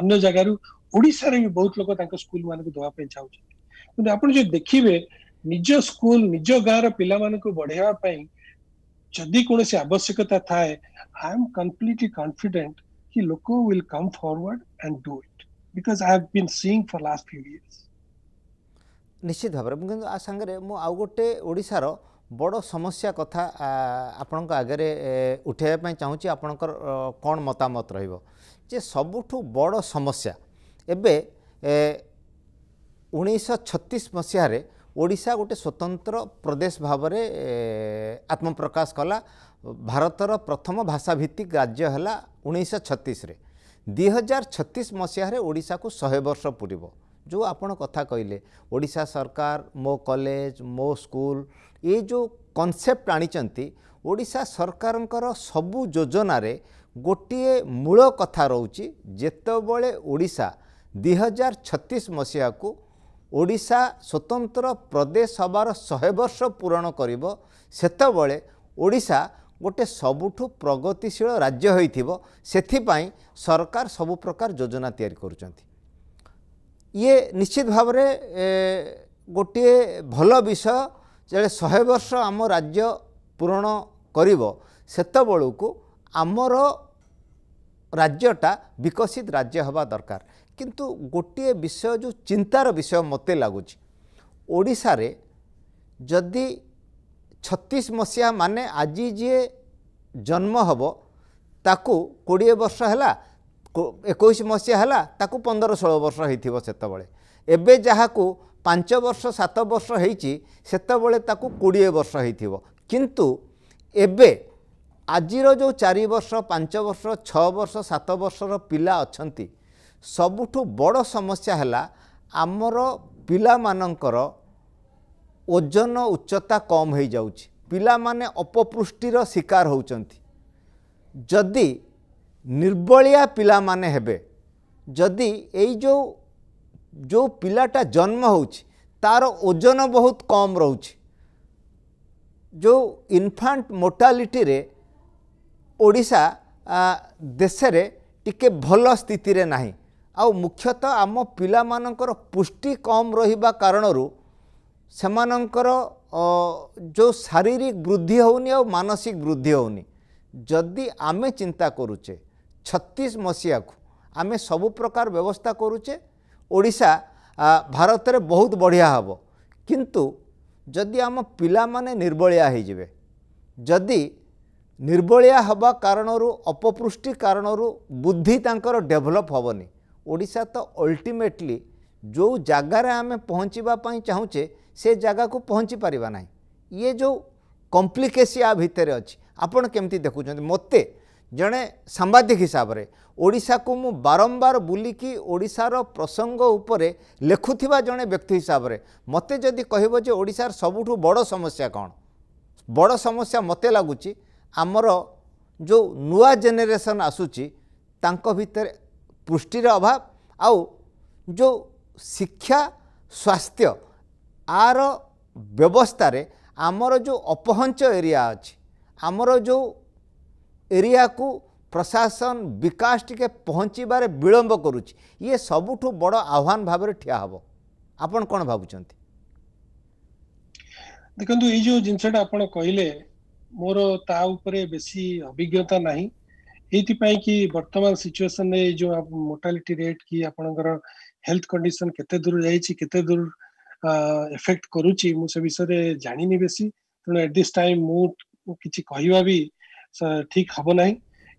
ଅନ୍ୟ ଜାଗାରୁ ଓଡ଼ିଶାରେ ବି ବହୁତ ଲୋକ ତାଙ୍କ ସ୍କୁଲ ମାନଙ୍କୁ ଦେବା ପାଇଁ ଚାହୁଁଛନ୍ତି କିନ୍ତୁ ଆପଣ ଯଦି ଦେଖିବେ ନିଜ ସ୍କୁଲ ନିଜ ଗାଁର ପିଲାମାନଙ୍କୁ ବଢେଇବା ପାଇଁ ଯଦି କୌଣସି ଆବଶ୍ୟକତା ଥାଏ ଆଇ ଏମ୍ କମ୍ପ୍ଲିଟଲି କନଫିଡେଣ୍ଟ କି ଲୋକ will come forward and do it because I have been seeing for last few years ନିଶ୍ଚିତ ଭାବରେ କିନ୍ତୁ ଆ ସାଙ୍ଗରେ ମୁଁ ଆଉ ଗୋଟେ ଓଡ଼ିଶାର ବଡ଼ ସମସ୍ୟା କଥା ଆପଣଙ୍କ ଆଗରେ ଉଠାଇବା ପାଇଁ ଚାହୁଁଛି ଆପଣଙ୍କର କ'ଣ ମତାମତ ରହିବ ଯେ ସବୁଠୁ ବଡ଼ ସମସ୍ୟା ଏବେ ଉଣେଇଶହ ଛତିଶ ମସିହାରେ ଓଡ଼ିଶା ଗୋଟେ ସ୍ୱତନ୍ତ୍ର ପ୍ରଦେଶ ଭାବରେ ଆତ୍ମପ୍ରକାଶ କଲା ଭାରତର ପ୍ରଥମ ଭାଷାଭିତ୍ତିକ ରାଜ୍ୟ ହେଲା ଉଣେଇଶହ ଛତିଶରେ ଦୁଇହଜାର ଛତିଶ ମସିହାରେ ଓଡ଼ିଶାକୁ ଶହେ ବର୍ଷ ପୁରିବ ଯେଉଁ ଆପଣ କଥା କହିଲେ ଓଡ଼ିଶା ସରକାର ମୋ କଲେଜ ମୋ ସ୍କୁଲ ଏ ଯେଉଁ କନସେପ୍ଟ ଆଣିଛନ୍ତି ଓଡ଼ିଶା ସରକାରଙ୍କର ସବୁ ଯୋଜନାରେ ଗୋଟିଏ ମୂଳ କଥା ରହୁଛି ଯେତେବେଳେ ଓଡ଼ିଶା ଦୁଇହଜାର ଛତିଶ ମସିହାକୁ ଓଡ଼ିଶା ସ୍ୱତନ୍ତ୍ର ପ୍ରଦେଶ ହେବାର ଶହେ ବର୍ଷ ପୂରଣ କରିବ ସେତେବେଳେ ଓଡ଼ିଶା ଗୋଟେ ସବୁଠୁ ପ୍ରଗତିଶୀଳ ରାଜ୍ୟ ହୋଇଥିବ ସେଥିପାଇଁ ସରକାର ସବୁ ପ୍ରକାର ଯୋଜନା ତିଆରି କରୁଛନ୍ତି ଇଏ ନିଶ୍ଚିତ ଭାବରେ ଗୋଟିଏ ଭଲ ବିଷୟ ଯେତେବେଳେ ଶହେ ବର୍ଷ ଆମ ରାଜ୍ୟ ପୂରଣ କରିବ ସେତେବେଳକୁ ଆମର ରାଜ୍ୟଟା ବିକଶିତ ରାଜ୍ୟ ହେବା ଦରକାର କିନ୍ତୁ ଗୋଟିଏ ବିଷୟ ଯେଉଁ ଚିନ୍ତାର ବିଷୟ ମୋତେ ଲାଗୁଛି ଓଡ଼ିଶାରେ ଯଦି ଛତିଶ ମସିହା ମାନେ ଆଜି ଯିଏ ଜନ୍ମ ହେବ ତାକୁ କୋଡ଼ିଏ ବର୍ଷ ହେଲା ଏକୋଇଶ ମସିହା ହେଲା ତାକୁ ପନ୍ଦର ଷୋହଳ ବର୍ଷ ହୋଇଥିବ ସେତେବେଳେ ଏବେ ଯାହାକୁ ପାଞ୍ଚ ବର୍ଷ ସାତ ବର୍ଷ ହୋଇଛି ସେତେବେଳେ ତାକୁ କୋଡ଼ିଏ ବର୍ଷ ହୋଇଥିବ କିନ୍ତୁ ଏବେ ଆଜିର ଯେଉଁ ଚାରି ବର୍ଷ ପାଞ୍ଚ ବର୍ଷ ଛଅ ବର୍ଷ ସାତ ବର୍ଷର ପିଲା ଅଛନ୍ତି ସବୁଠୁ ବଡ଼ ସମସ୍ୟା ହେଲା ଆମର ପିଲାମାନଙ୍କର ଓଜନ ଉଚ୍ଚତା କମ୍ ହୋଇଯାଉଛି ପିଲାମାନେ ଅପପୃଷ୍ଟିର ଶିକାର ହେଉଛନ୍ତି ଯଦି নির্বলিয়া পিলা মানে হেবে যদি এই যে যে পিলাটা জন্ম হচ্ছে তার ওজন বহুত কম রয়েছে যে ইনফান্ট মোটালিটি ওড়শা দেশের টিকে ভাল স্থিতি না আউ আমা আম পুষ্টি কম রহবা কারণরু সে যে শারীরিক বৃদ্ধি হউনি আনসিক বৃদ্ধি হউনি যদি আমি চিন্তা করুছে ଛତିଶ ମସିହାକୁ ଆମେ ସବୁ ପ୍ରକାର ବ୍ୟବସ୍ଥା କରୁଛେ ଓଡ଼ିଶା ଭାରତରେ ବହୁତ ବଢ଼ିଆ ହେବ କିନ୍ତୁ ଯଦି ଆମ ପିଲାମାନେ ନିର୍ଭଳିଆ ହୋଇଯିବେ ଯଦି ନିର୍ଭଳିଆ ହେବା କାରଣରୁ ଅପପୃଷ୍ଟି କାରଣରୁ ବୁଦ୍ଧି ତାଙ୍କର ଡେଭଲପ୍ ହେବନି ଓଡ଼ିଶା ତ ଅଲ୍ଟିମେଟଲି ଯେଉଁ ଜାଗାରେ ଆମେ ପହଞ୍ଚିବା ପାଇଁ ଚାହୁଁଛେ ସେ ଜାଗାକୁ ପହଞ୍ଚି ପାରିବା ନାହିଁ ଇଏ ଯେଉଁ କମ୍ପ୍ଲିକେସି ଆ ଭିତରେ ଅଛି ଆପଣ କେମିତି ଦେଖୁଛନ୍ତି ମୋତେ ଜଣେ ସାମ୍ବାଦିକ ହିସାବରେ ଓଡ଼ିଶାକୁ ମୁଁ ବାରମ୍ବାର ବୁଲିକି ଓଡ଼ିଶାର ପ୍ରସଙ୍ଗ ଉପରେ ଲେଖୁଥିବା ଜଣେ ବ୍ୟକ୍ତି ହିସାବରେ ମୋତେ ଯଦି କହିବ ଯେ ଓଡ଼ିଶାର ସବୁଠୁ ବଡ଼ ସମସ୍ୟା କ'ଣ ବଡ଼ ସମସ୍ୟା ମୋତେ ଲାଗୁଛି ଆମର ଯେଉଁ ନୂଆ ଜେନେରେସନ୍ ଆସୁଛି ତାଙ୍କ ଭିତରେ ପୃଷ୍ଟିର ଅଭାବ ଆଉ ଯେଉଁ ଶିକ୍ଷା ସ୍ୱାସ୍ଥ୍ୟ ଆର ବ୍ୟବସ୍ଥାରେ ଆମର ଯେଉଁ ଅପହଞ୍ଚ ଏରିଆ ଅଛି ଆମର ଯେଉଁ ଏରିଆକୁ ପ୍ରଶାସନ ବିକାଶ ଟିକେ ପହଞ୍ଚିବାରେ ବିଳମ୍ବ କରୁଛି ଇଏ ସବୁଠୁ ବଡ଼ ଆହ୍ୱାନ ଭାବରେ ଠିଆ ହେବ ଆପଣ କ'ଣ ଭାବୁଛନ୍ତି ଦେଖନ୍ତୁ ଏଇ ଯେଉଁ ଜିନିଷଟା ଆପଣ କହିଲେ ମୋର ତା ଉପରେ ବେଶୀ ଅଭିଜ୍ଞତା ନାହିଁ ଏଇଥିପାଇଁ କି ବର୍ତ୍ତମାନ ସିଚୁଏସନରେ ଏଇ ଯେଉଁ ମୋର୍ଟାଲିଟି ରେଟ୍ କି ଆପଣଙ୍କର ହେଲ୍ଥ କଣ୍ଡିସନ କେତେ ଦୂର ଯାଇଛି କେତେ ଦୂର ଏଫେକ୍ଟ କରୁଛି ମୁଁ ସେ ବିଷୟରେ ଜାଣିନି ବେଶୀ ତେଣୁ ମୁଁ କିଛି କହିବା ବି ଠିକ ହବ ନାହିଁ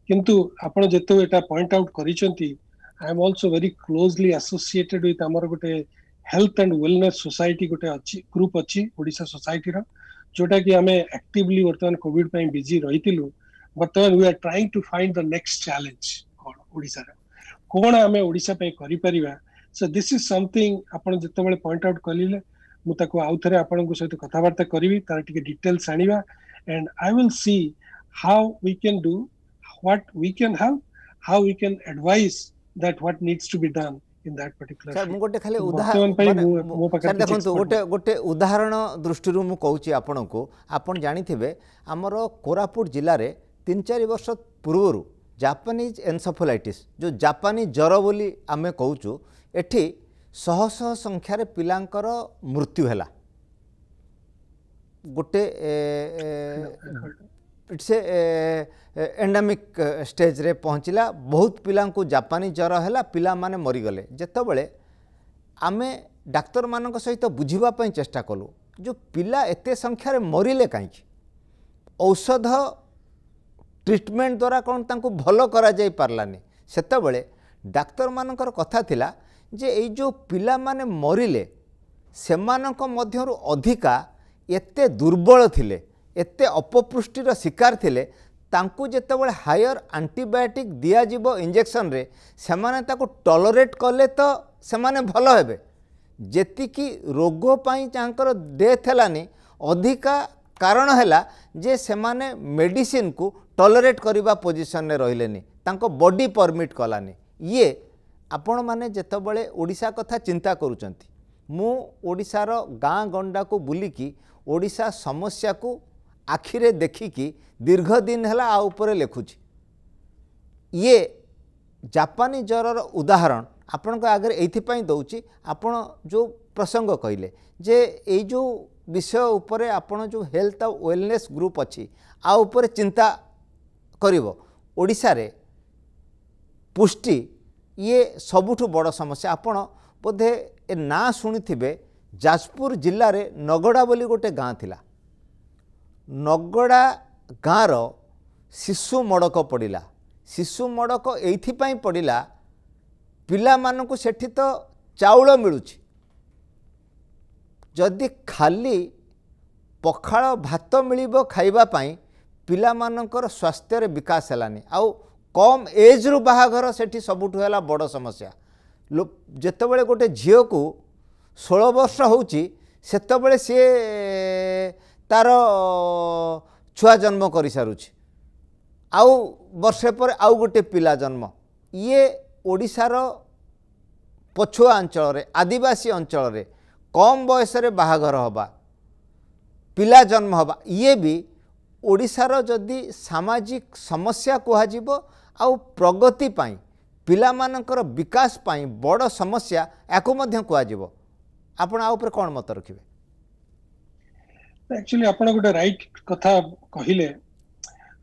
କିନ୍ତୁ ଆପଣ ଯେତେବେଳେ ଏଟା ପଏଣ୍ଟ ଆଉଟ୍ କରିଛନ୍ତି I am also very closely associated with ଆମର ଗୋଟେ ହେଲ୍ଥ ଆଣ୍ଡ ୱେଲନେସ୍ ସୋସାଇଟି ଗୋଟେ ଅଛି ଗ୍ରୁପ୍ ଅଛି ଓଡ଼ିଶା ସୋସାଇଟିର ଯୋଉଟାକି ଆମେ ଆକ୍ଟିଭଲି ବର୍ତ୍ତମାନ କୋଭିଡ ପାଇଁ ବିଜି ରହିଥିଲୁ ବର୍ତ୍ତମାନ we are trying to find the next challenge କ'ଣ ଓଡ଼ିଶାର କ'ଣ ଆମେ ଓଡ଼ିଶା ପାଇଁ କରିପାରିବା ସୋ ଦିସ୍ ଇଜ୍ ସମଥିଙ୍ଗ ଆପଣ ଯେତେବେଳେ ପଏଣ୍ଟ ଆଉଟ୍ କଲିଲେ ମୁଁ ତାକୁ ଆଉ ଥରେ ଆପଣଙ୍କ ସହିତ କଥାବାର୍ତ୍ତା କରିବି ତାର ଟିକେ ଡିଟେଲ୍ସ ଆଣିବା and I will see how we can do, what we can help, how we can advise that what needs to be done. Sir ଦେଖନ୍ତୁ ଗୋଟେ ଗୋଟେ ଉଦାହରଣ ଦୃଷ୍ଟିରୁ ମୁଁ କହୁଛି ଆପଣଙ୍କୁ ଆପଣ ଜାଣିଥିବେ ଆମର କୋରାପୁଟ ଜିଲ୍ଲାରେ ତିନି ଚାରି ବର୍ଷ ପୂର୍ବରୁ ଜାପାନିଜ୍ ଏନ୍ସଫୋଲାଇଟିସ୍ ଯେଉଁ ଜାପାନୀ ଜ୍ୱର ବୋଲି ଆମେ କହୁଛୁ ଏଠି ଶହ ଶହ ସଂଖ୍ୟାରେ ପିଲାଙ୍କର ମୃତ୍ୟୁ ହେଲା ଗୋଟେ ସେ ଏଣ୍ଡାମିକ୍ ଷ୍ଟେଜ୍ରେ ପହଞ୍ଚିଲା ବହୁତ ପିଲାଙ୍କୁ ଜାପାନୀ ଜ୍ୱର ହେଲା ପିଲାମାନେ ମରିଗଲେ ଯେତେବେଳେ ଆମେ ଡାକ୍ତରମାନଙ୍କ ସହିତ ବୁଝିବା ପାଇଁ ଚେଷ୍ଟା କଲୁ ଯେଉଁ ପିଲା ଏତେ ସଂଖ୍ୟାରେ ମରିଲେ କାହିଁକି ଔଷଧ ଟ୍ରିଟମେଣ୍ଟ ଦ୍ୱାରା କ'ଣ ତାଙ୍କୁ ଭଲ କରାଯାଇପାରିଲାନି ସେତେବେଳେ ଡାକ୍ତରମାନଙ୍କର କଥା ଥିଲା ଯେ ଏଇ ଯେଉଁ ପିଲାମାନେ ମରିଲେ ସେମାନଙ୍କ ମଧ୍ୟରୁ ଅଧିକା ଏତେ ଦୁର୍ବଳ ଥିଲେ ଏତେ ଅପପୃଷ୍ଟିର ଶିକାର ଥିଲେ ତାଙ୍କୁ ଯେତେବେଳେ ହାୟର ଆଣ୍ଟିବାୟୋଟିକ୍ ଦିଆଯିବ ଇଞ୍ଜେକ୍ସନ୍ରେ ସେମାନେ ତାକୁ ଟଲରେଟ୍ କଲେ ତ ସେମାନେ ଭଲ ହେବେ ଯେତିକି ରୋଗ ପାଇଁ ତାଙ୍କର ଡେଥ୍ ହେଲାନି ଅଧିକା କାରଣ ହେଲା ଯେ ସେମାନେ ମେଡ଼ିସିନ୍କୁ ଟଲରେଟ୍ କରିବା ପୋଜିସନ୍ରେ ରହିଲେନି ତାଙ୍କ ବଡି ପରମିଟ୍ କଲାନି ଇଏ ଆପଣମାନେ ଯେତେବେଳେ ଓଡ଼ିଶା କଥା ଚିନ୍ତା କରୁଛନ୍ତି ମୁଁ ଓଡ଼ିଶାର ଗାଁ ଗଣ୍ଡାକୁ ବୁଲିକି ଓଡ଼ିଶା ସମସ୍ୟାକୁ ଆଖିରେ ଦେଖିକି ଦୀର୍ଘ ଦିନ ହେଲା ଆ ଉପରେ ଲେଖୁଛି ଇଏ ଜାପାନୀ ଜ୍ୱରର ଉଦାହରଣ ଆପଣଙ୍କ ଆଗରେ ଏଇଥିପାଇଁ ଦେଉଛି ଆପଣ ଯେଉଁ ପ୍ରସଙ୍ଗ କହିଲେ ଯେ ଏଇ ଯେଉଁ ବିଷୟ ଉପରେ ଆପଣ ଯେଉଁ ହେଲ୍ଥ ଆଉ ୱେଲନେସ୍ ଗ୍ରୁପ୍ ଅଛି ଆ ଉପରେ ଚିନ୍ତା କରିବ ଓଡ଼ିଶାରେ ପୁଷ୍ଟି ଇଏ ସବୁଠୁ ବଡ଼ ସମସ୍ୟା ଆପଣ ବୋଧେ ଏ ନାଁ ଶୁଣିଥିବେ ଯାଜପୁର ଜିଲ୍ଲାରେ ନଗଡ଼ା ବୋଲି ଗୋଟେ ଗାଁ ଥିଲା ନଗଡ଼ା ଗାଁର ଶିଶୁ ମଡ଼କ ପଡ଼ିଲା ଶିଶୁ ମଡ଼କ ଏଇଥିପାଇଁ ପଡ଼ିଲା ପିଲାମାନଙ୍କୁ ସେଠି ତ ଚାଉଳ ମିଳୁଛି ଯଦି ଖାଲି ପଖାଳ ଭାତ ମିଳିବ ଖାଇବା ପାଇଁ ପିଲାମାନଙ୍କର ସ୍ୱାସ୍ଥ୍ୟରେ ବିକାଶ ହେଲାନି ଆଉ କମ୍ ଏଜ୍ରୁ ବାହାଘର ସେଠି ସବୁଠୁ ହେଲା ବଡ଼ ସମସ୍ୟା ଯେତେବେଳେ ଗୋଟେ ଝିଅକୁ ଷୋହଳ ବର୍ଷ ହେଉଛି ସେତେବେଳେ ସିଏ ତାର ଛୁଆ ଜନ୍ମ କରିସାରୁଛି ଆଉ ବର୍ଷେ ପରେ ଆଉ ଗୋଟିଏ ପିଲା ଜନ୍ମ ଇଏ ଓଡ଼ିଶାର ପଛୁଆ ଅଞ୍ଚଳରେ ଆଦିବାସୀ ଅଞ୍ଚଳରେ କମ୍ ବୟସରେ ବାହାଘର ହେବା ପିଲା ଜନ୍ମ ହେବା ଇଏ ବି ଓଡ଼ିଶାର ଯଦି ସାମାଜିକ ସମସ୍ୟା କୁହାଯିବ ଆଉ ପ୍ରଗତି ପାଇଁ ପିଲାମାନଙ୍କର ବିକାଶ ପାଇଁ ବଡ଼ ସମସ୍ୟା ଏହାକୁ ମଧ୍ୟ କୁହାଯିବ ଆପଣ ଆ ଉପରେ କ'ଣ ମତ ରଖିବେ एक्चुअली आपण गोटे राइट कथा कहिले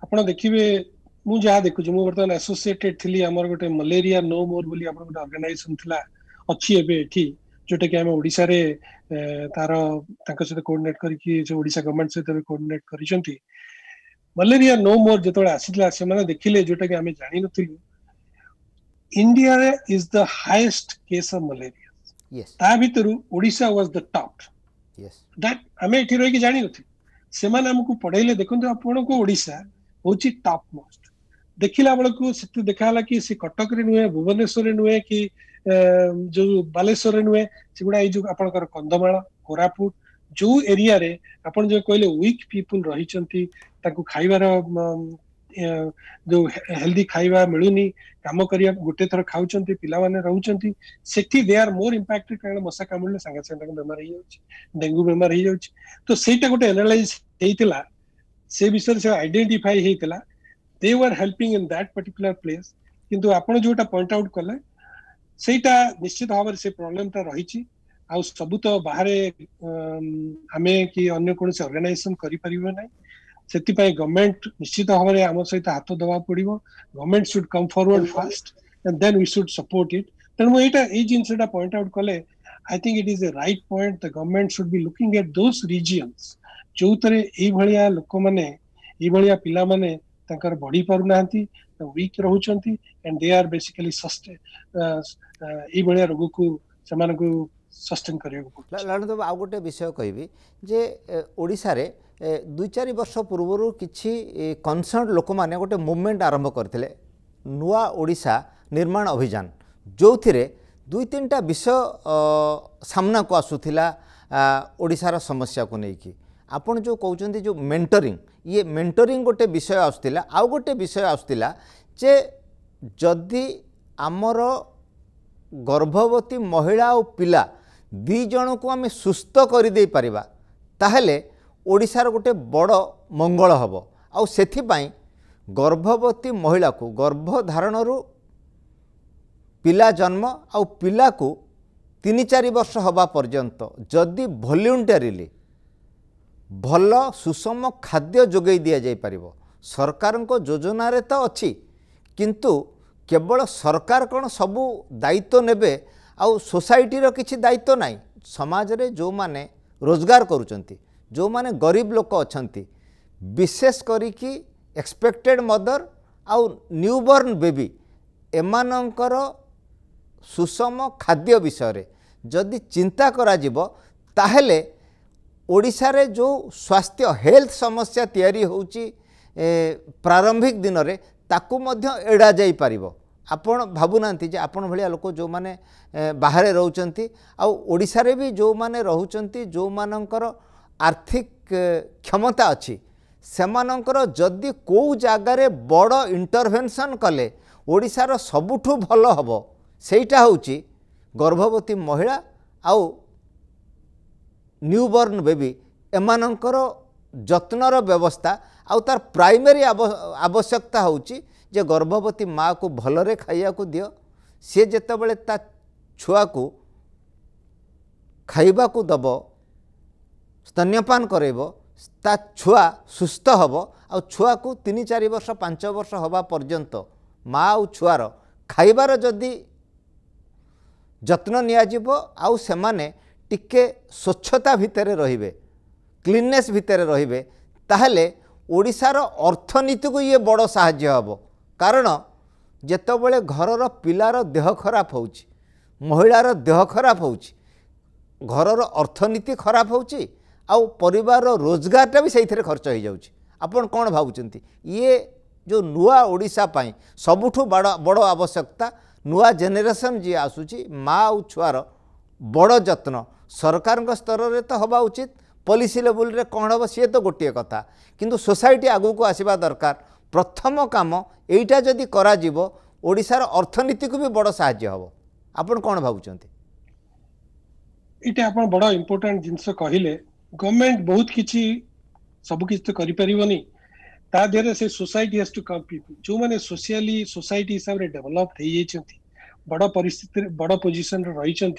आपण देखिबे मु जहा देखु जे मु वर्तमान एसोसिएटेड थिली गोटे मलेरिया नो मोर बोली आपण गोटे ऑर्गेनाइजेशन थिला अछि एबे एठी जोटे के हम ओडिसा तार तांके सते कोऑर्डिनेट गवर्नमेंट सते रे कोऑर्डिनेट मलेरिया नो मोर जेतोले आसीला से देखिले जोटे के हमें जानि India is the highest case of malaria was the top that ଆମେ ଏଠି ରହିକି ଜାଣିନଥିଲୁ ସେମାନେ ଆମକୁ ପଢେଇଲେ ଦେଖନ୍ତୁ ଆପଣଙ୍କୁ ଓଡିଶା ହଉଛି ଟପ୍ ମୋଷ୍ଟ ଦେଖିଲା ବେଳକୁ ସେଠି ଦେଖାହେଲା କି ସେ କଟକରେ ନୁହେଁ ଭୁବନେଶ୍ୱରରେ ନୁହେଁ କି ଯୋଉ ବାଲେଶ୍ୱରରେ ନୁହେଁ ସେଗୁଡା ଏଇ ଯୋଉ ଆପଣଙ୍କର କନ୍ଧମାଳ କୋରାପୁଟ ଯୋଉ ଏରିଆରେ ଆପଣ ଯୋଉ କହିଲେ ୱିକ୍ ପିପୁଲ ରହିଛନ୍ତି ତାଙ୍କୁ ଖାଇବାର जो हेल्दी खाइबा मिलूनी काम कर गोटे थर खाऊँ पिला रोच्च से आर मोर इंपैक्ट कारण मशा कामुड़े सांगे सांगे बेमार हो डेगू बेमार हो जाए तो सहीटा गोटे एनालाइज होता से विषय से आईडेटिफाई होता they are helping in that particular place कि आपटा पॉइंट आउट कले सेटा निश्चित भाव से प्रॉब्लम टा रही आ सबू तो बाहर आम कि अगर कौन से अर्गानाइजेसन करना से गवर्नमेंट निश्चित भाव आम सहित हाथ दवा पड़ो government should come forward fast and then we should support it तेनालीटा ये जिन पॉइंट आउट कले I think it is a right point the government should भी लुकिंग एट दोज रिजिन्स जो थे ये लोक मैंने ये पिला मैंने बढ़ी पार ना विक् रोच दे आर बेसिकली सस्टे ये रोग को से सस्टेन करवाक पड़ा लड़न विषय कहबी ଦୁଇ ଚାରି ବର୍ଷ ପୂର୍ବରୁ କିଛି କନସର୍ଣ୍ଣ ଲୋକମାନେ ଗୋଟେ ମୁଭମେଣ୍ଟ ଆରମ୍ଭ କରିଥିଲେ ନୂଆ ଓଡ଼ିଶା ନିର୍ମାଣ ଅଭିଯାନ ଯେଉଁଥିରେ ଦୁଇ ତିନିଟା ବିଷୟ ସାମ୍ନାକୁ ଆସୁଥିଲା ଓଡ଼ିଶାର ସମସ୍ୟାକୁ ନେଇକି ଆପଣ ଯେଉଁ କହୁଛନ୍ତି ଯେଉଁ ମେଣ୍ଟରିଂ ଇଏ ମେଣ୍ଟରିଂ ଗୋଟେ ବିଷୟ ଆସୁଥିଲା ଆଉ ଗୋଟେ ବିଷୟ ଆସୁଥିଲା ଯେ ଯଦି ଆମର ଗର୍ଭବତୀ ମହିଳା ଆଉ ପିଲା ଦୁଇ ଜଣକୁ ଆମେ ସୁସ୍ଥ କରିଦେଇପାରିବା ତାହେଲେ ଓଡ଼ିଶାର ଗୋଟେ ବଡ଼ ମଙ୍ଗଳ ହେବ ଆଉ ସେଥିପାଇଁ ଗର୍ଭବତୀ ମହିଳାକୁ ଗର୍ଭଧାରଣରୁ ପିଲା ଜନ୍ମ ଆଉ ପିଲାକୁ ତିନି ଚାରି ବର୍ଷ ହେବା ପର୍ଯ୍ୟନ୍ତ ଯଦି ଭଲ୍ୟୁଣ୍ଟାରିଲି ଭଲ ସୁଷମ ଖାଦ୍ୟ ଯୋଗାଇ ଦିଆଯାଇପାରିବ ସରକାରଙ୍କ ଯୋଜନାରେ ତ ଅଛି କିନ୍ତୁ କେବଳ ସରକାର କ'ଣ ସବୁ ଦାୟିତ୍ୱ ନେବେ ଆଉ ସୋସାଇଟିର କିଛି ଦାୟିତ୍ୱ ନାହିଁ ସମାଜରେ ଯେଉଁମାନେ ରୋଜଗାର କରୁଛନ୍ତି ଯେଉଁମାନେ ଗରିବ ଲୋକ ଅଛନ୍ତି ବିଶେଷ କରିକି ଏକ୍ସପେକ୍ଟେଡ଼ ମଦର ଆଉ ନ୍ୟୁବର୍ଣ୍ଣ ବେବି ଏମାନଙ୍କର ସୁଷମ ଖାଦ୍ୟ ବିଷୟରେ ଯଦି ଚିନ୍ତା କରାଯିବ ତାହେଲେ ଓଡ଼ିଶାରେ ଯେଉଁ ସ୍ୱାସ୍ଥ୍ୟ ହେଲ୍ଥ ସମସ୍ୟା ତିଆରି ହେଉଛି ପ୍ରାରମ୍ଭିକ ଦିନରେ ତାକୁ ମଧ୍ୟ ଏଡ଼ା ଯାଇପାରିବ ଆପଣ ଭାବୁନାହାନ୍ତି ଯେ ଆପଣ ଭଳିଆ ଲୋକ ଯେଉଁମାନେ ବାହାରେ ରହୁଛନ୍ତି ଆଉ ଓଡ଼ିଶାରେ ବି ଯେଉଁମାନେ ରହୁଛନ୍ତି ଯେଉଁମାନଙ୍କର ଆର୍ଥିକ କ୍ଷମତା ଅଛି ସେମାନଙ୍କର ଯଦି କେଉଁ ଜାଗାରେ ବଡ଼ ଇଣ୍ଟରଭେନସନ୍ କଲେ ଓଡ଼ିଶାର ସବୁଠୁ ଭଲ ହେବ ସେଇଟା ହେଉଛି ଗର୍ଭବତୀ ମହିଳା ଆଉ ନ୍ୟୁବର୍ଣ୍ଣ ବେବି ଏମାନଙ୍କର ଯତ୍ନର ବ୍ୟବସ୍ଥା ଆଉ ତାର ପ୍ରାଇମେରୀ ଆବଶ୍ୟକତା ହେଉଛି ଯେ ଗର୍ଭବତୀ ମାଆକୁ ଭଲରେ ଖାଇବାକୁ ଦିଅ ସିଏ ଯେତେବେଳେ ତା ଛୁଆକୁ ଖାଇବାକୁ ଦେବ ସ୍ତନ୍ୟପାନ କରାଇବ ତା ଛୁଆ ସୁସ୍ଥ ହେବ ଆଉ ଛୁଆକୁ ତିନି ଚାରି ବର୍ଷ ପାଞ୍ଚ ବର୍ଷ ହେବା ପର୍ଯ୍ୟନ୍ତ ମା ଆଉ ଛୁଆର ଖାଇବାର ଯଦି ଯତ୍ନ ନିଆଯିବ ଆଉ ସେମାନେ ଟିକେ ସ୍ୱଚ୍ଛତା ଭିତରେ ରହିବେ କ୍ଲିନନେସ୍ ଭିତରେ ରହିବେ ତାହେଲେ ଓଡ଼ିଶାର ଅର୍ଥନୀତିକୁ ଇଏ ବଡ଼ ସାହାଯ୍ୟ ହେବ କାରଣ ଯେତେବେଳେ ଘରର ପିଲାର ଦେହ ଖରାପ ହେଉଛି ମହିଳାର ଦେହ ଖରାପ ହେଉଛି ଘରର ଅର୍ଥନୀତି ଖରାପ ହେଉଛି ଆଉ ପରିବାର ରୋଜଗାରଟା ବି ସେଇଥିରେ ଖର୍ଚ୍ଚ ହୋଇଯାଉଛି ଆପଣ କ'ଣ ଭାବୁଛନ୍ତି ଇଏ ଯେଉଁ ନୂଆ ଓଡ଼ିଶା ପାଇଁ ସବୁଠୁ ବଡ଼ ବଡ଼ ଆବଶ୍ୟକତା ନୂଆ ଜେନେରେସନ୍ ଯିଏ ଆସୁଛି ମା' ଆଉ ଛୁଆର ବଡ଼ ଯତ୍ନ ସରକାରଙ୍କ ସ୍ତରରେ ତ ହେବା ଉଚିତ ପଲିସି ଲେବୁଲ୍ରେ କ'ଣ ହେବ ସିଏ ତ ଗୋଟିଏ କଥା କିନ୍ତୁ ସୋସାଇଟି ଆଗକୁ ଆସିବା ଦରକାର ପ୍ରଥମ କାମ ଏଇଟା ଯଦି କରାଯିବ ଓଡ଼ିଶାର ଅର୍ଥନୀତିକୁ ବି ବଡ଼ ସାହାଯ୍ୟ ହେବ ଆପଣ କ'ଣ ଭାବୁଛନ୍ତି ଏଇଟା ଆପଣ ବଡ଼ ଇମ୍ପୋର୍ଟାଣ୍ଟ ଜିନିଷ କହିଲେ गवर्नमेंट बहुत किसी सब किसी तो करें से सोसाइटी हाज टू कम पीपल जो मैंने सोशियाली सोसाइटी हिसाब से डेभलप हो जाइंट बड़ पिस्थित बड़ पोजिशन रही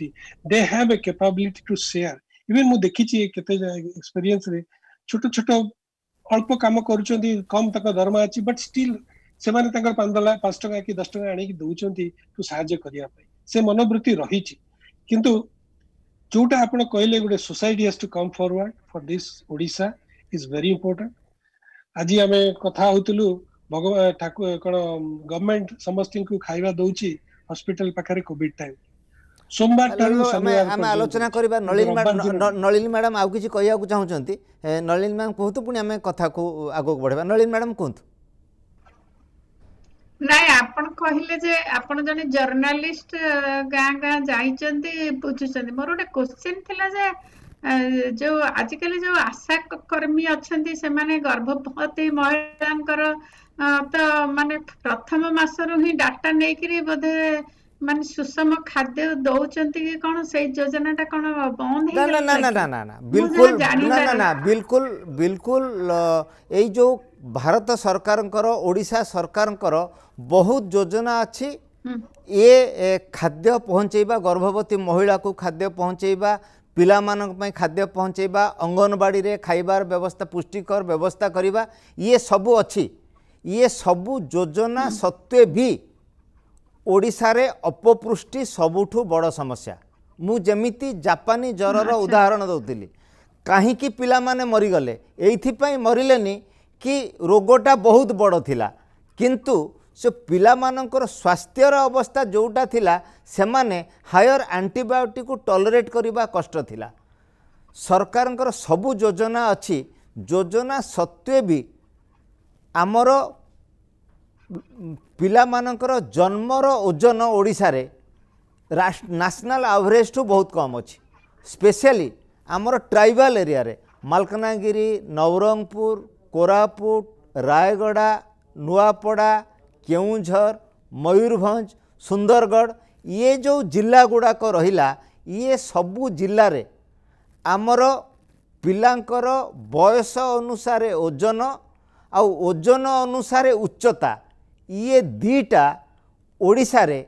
they have a capability to share even मुझे देखी एक्सपीरियंस छोट छोट अल्प कम कर कम तक दरमा अच्छी बट स्टिल पांच टाँग कि दस टाँग आणिक दौरान टू सा मनोवृत्ति रही ଯେଉଁଟା ଆପଣ କହିଲେ ଗୋଟେ society has to come forward for this Odisha is very important ଆଜି ଆମେ କଥା ହଉଥିଲୁ ଭଗବାନ ଠାକୁର କ'ଣ ଗଭର୍ଣ୍ଣମେଣ୍ଟ ସମସ୍ତଙ୍କୁ ଖାଇବା ଦଉଛି ହସ୍ପିଟାଲ ପାଖରେ କୋଭିଡ ଟାଇମ୍ ଆମେ ଆଲୋଚନା କରିବା ନଳିନୀ ମ୍ୟାଡ଼ାମ୍ ନଳିନୀ ମ୍ୟାଡ଼ାମ୍ ଆଉ କିଛି କହିବାକୁ ଚାହୁଁଛନ୍ତି ନଳିନୀ ମ୍ୟାମ୍ କୁହନ୍ତୁ ପୁଣି ଆମେ କଥାକୁ ଆଗକୁ ବଢ଼େଇବା ନଳିନୀ ମ୍ୟାଡ଼ାମ୍ କୁହନ୍ତୁ ନାଇଁ ଆପଣ କହିଲେ ଯେ ଆପଣ ଜଣେ ଜର୍ଣ୍ଣାଲିଷ୍ଟ ଗାଁ ଗାଁ ଯାଇଛନ୍ତି ବୁଝୁଛନ୍ତି ମୋର ଗୋଟେ କୋଶ୍ଚିନ୍ ଥିଲା ଯେ ଯୋଉ ଆଜିକାଲି ଯୋଉ ଆଶା କର୍ମୀ ଅଛନ୍ତି ସେମାନେ ଗର୍ଭବତୀ ମହିଳାଙ୍କର ତ ମାନେ ପ୍ରଥମ ମାସରୁ ହିଁ ଡାଟା ନେଇକିରି ବୋଧେ ମାନେ ସୁଷମ ଖାଦ୍ୟ ଦଉଛନ୍ତି କି କଣ ସେଇ ଯୋଜନା ଟା କଣ ବନ୍ଦ ନା ନା ନା ବିଲକୁଲ ବିଲକୁଲ ଏଇ ଯୋଉ ଭାରତ ସରକାରଙ୍କର ଓଡ଼ିଶା ସରକାରଙ୍କର ବହୁତ ଯୋଜନା ଅଛି ଇଏ ଖାଦ୍ୟ ପହଞ୍ଚାଇବା ଗର୍ଭବତୀ ମହିଳାକୁ ଖାଦ୍ୟ ପହଞ୍ଚାଇବା ପିଲାମାନଙ୍କ ପାଇଁ ଖାଦ୍ୟ ପହଞ୍ଚାଇବା ଅଙ୍ଗନବାଡ଼ିରେ ଖାଇବାର ବ୍ୟବସ୍ଥା ପୁଷ୍ଟିକର ବ୍ୟବସ୍ଥା କରିବା ଇଏ ସବୁ ଅଛି ଇଏ ସବୁ ଯୋଜନା ସତ୍ତ୍ୱେ ବି ଓଡ଼ିଶାରେ ଅପପୃଷ୍ଟି ସବୁଠୁ ବଡ଼ ସମସ୍ୟା ମୁଁ ଯେମିତି ଜାପାନୀ ଜ୍ୱରର ଉଦାହରଣ ଦେଉଥିଲି କାହିଁକି ପିଲାମାନେ ମରିଗଲେ ଏଇଥିପାଇଁ ମରିଲେନି କି ରୋଗଟା ବହୁତ ବଡ଼ ଥିଲା କିନ୍ତୁ ସେ ପିଲାମାନଙ୍କର ସ୍ୱାସ୍ଥ୍ୟର ଅବସ୍ଥା ଯେଉଁଟା ଥିଲା ସେମାନେ ହାୟର ଆଣ୍ଟିବାୟୋଟିକ୍କୁ ଟଲରେଟ୍ କରିବା କଷ୍ଟ ଥିଲା ସରକାରଙ୍କର ସବୁ ଯୋଜନା ଅଛି ଯୋଜନା ସତ୍ତ୍ୱେ ବି ଆମର ପିଲାମାନଙ୍କର ଜନ୍ମର ଓଜନ ଓଡ଼ିଶାରେ ନ୍ୟାସନାଲ୍ ଆଭରେଜ୍ଠୁ ବହୁତ କମ୍ ଅଛି ସ୍ପେଶିଆଲି ଆମର ଟ୍ରାଇବାଲ୍ ଏରିଆରେ ମାଲକାନଗିରି ନବରଙ୍ଗପୁର କୋରାପୁଟ ରାୟଗଡ଼ା ନୂଆପଡ଼ା କେଉଁଝର ମୟୂରଭଞ୍ଜ ସୁନ୍ଦରଗଡ଼ ଇଏ ଯେଉଁ ଜିଲ୍ଲା ଗୁଡ଼ାକ ରହିଲା ଇଏ ସବୁ ଜିଲ୍ଲାରେ ଆମର ପିଲାଙ୍କର ବୟସ ଅନୁସାରେ ଓଜନ ଆଉ ଓଜନ ଅନୁସାରେ ଉଚ୍ଚତା ଇଏ ଦୁଇଟା ଓଡ଼ିଶାରେ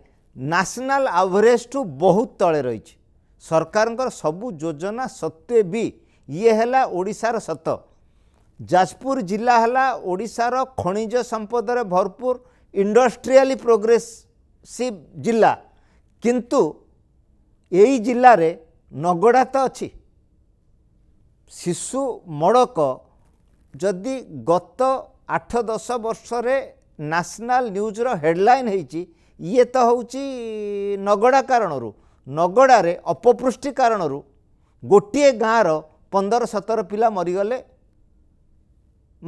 ନ୍ୟାସନାଲ୍ ଆଭରେଜ୍ଠୁ ବହୁତ ତଳେ ରହିଛି ସରକାରଙ୍କର ସବୁ ଯୋଜନା ସତ୍ତ୍ୱେ ବି ଇଏ ହେଲା ଓଡ଼ିଶାର ସତ ଯାଜପୁର ଜିଲ୍ଲା ହେଲା ଓଡ଼ିଶାର ଖଣିଜ ସମ୍ପଦରେ ଭରପୁର ଇଣ୍ଡଷ୍ଟ୍ରିଆଲି ପ୍ରୋଗ୍ରେସିଭ ଜିଲ୍ଲା କିନ୍ତୁ ଏଇ ଜିଲ୍ଲାରେ ନଗଡ଼ା ତ ଅଛି ଶିଶୁ ମଡ଼କ ଯଦି ଗତ ଆଠ ଦଶ ବର୍ଷରେ ନ୍ୟାସନାଲ୍ ନ୍ୟୁଜ୍ର ହେଡ଼ଲାଇନ୍ ହେଇଛି ଇଏ ତ ହେଉଛି ନଗଡ଼ା କାରଣରୁ ନଗଡ଼ାରେ ଅପପୃଷ୍ଟି କାରଣରୁ ଗୋଟିଏ ଗାଁର ପନ୍ଦର ସତର ପିଲା ମରିଗଲେ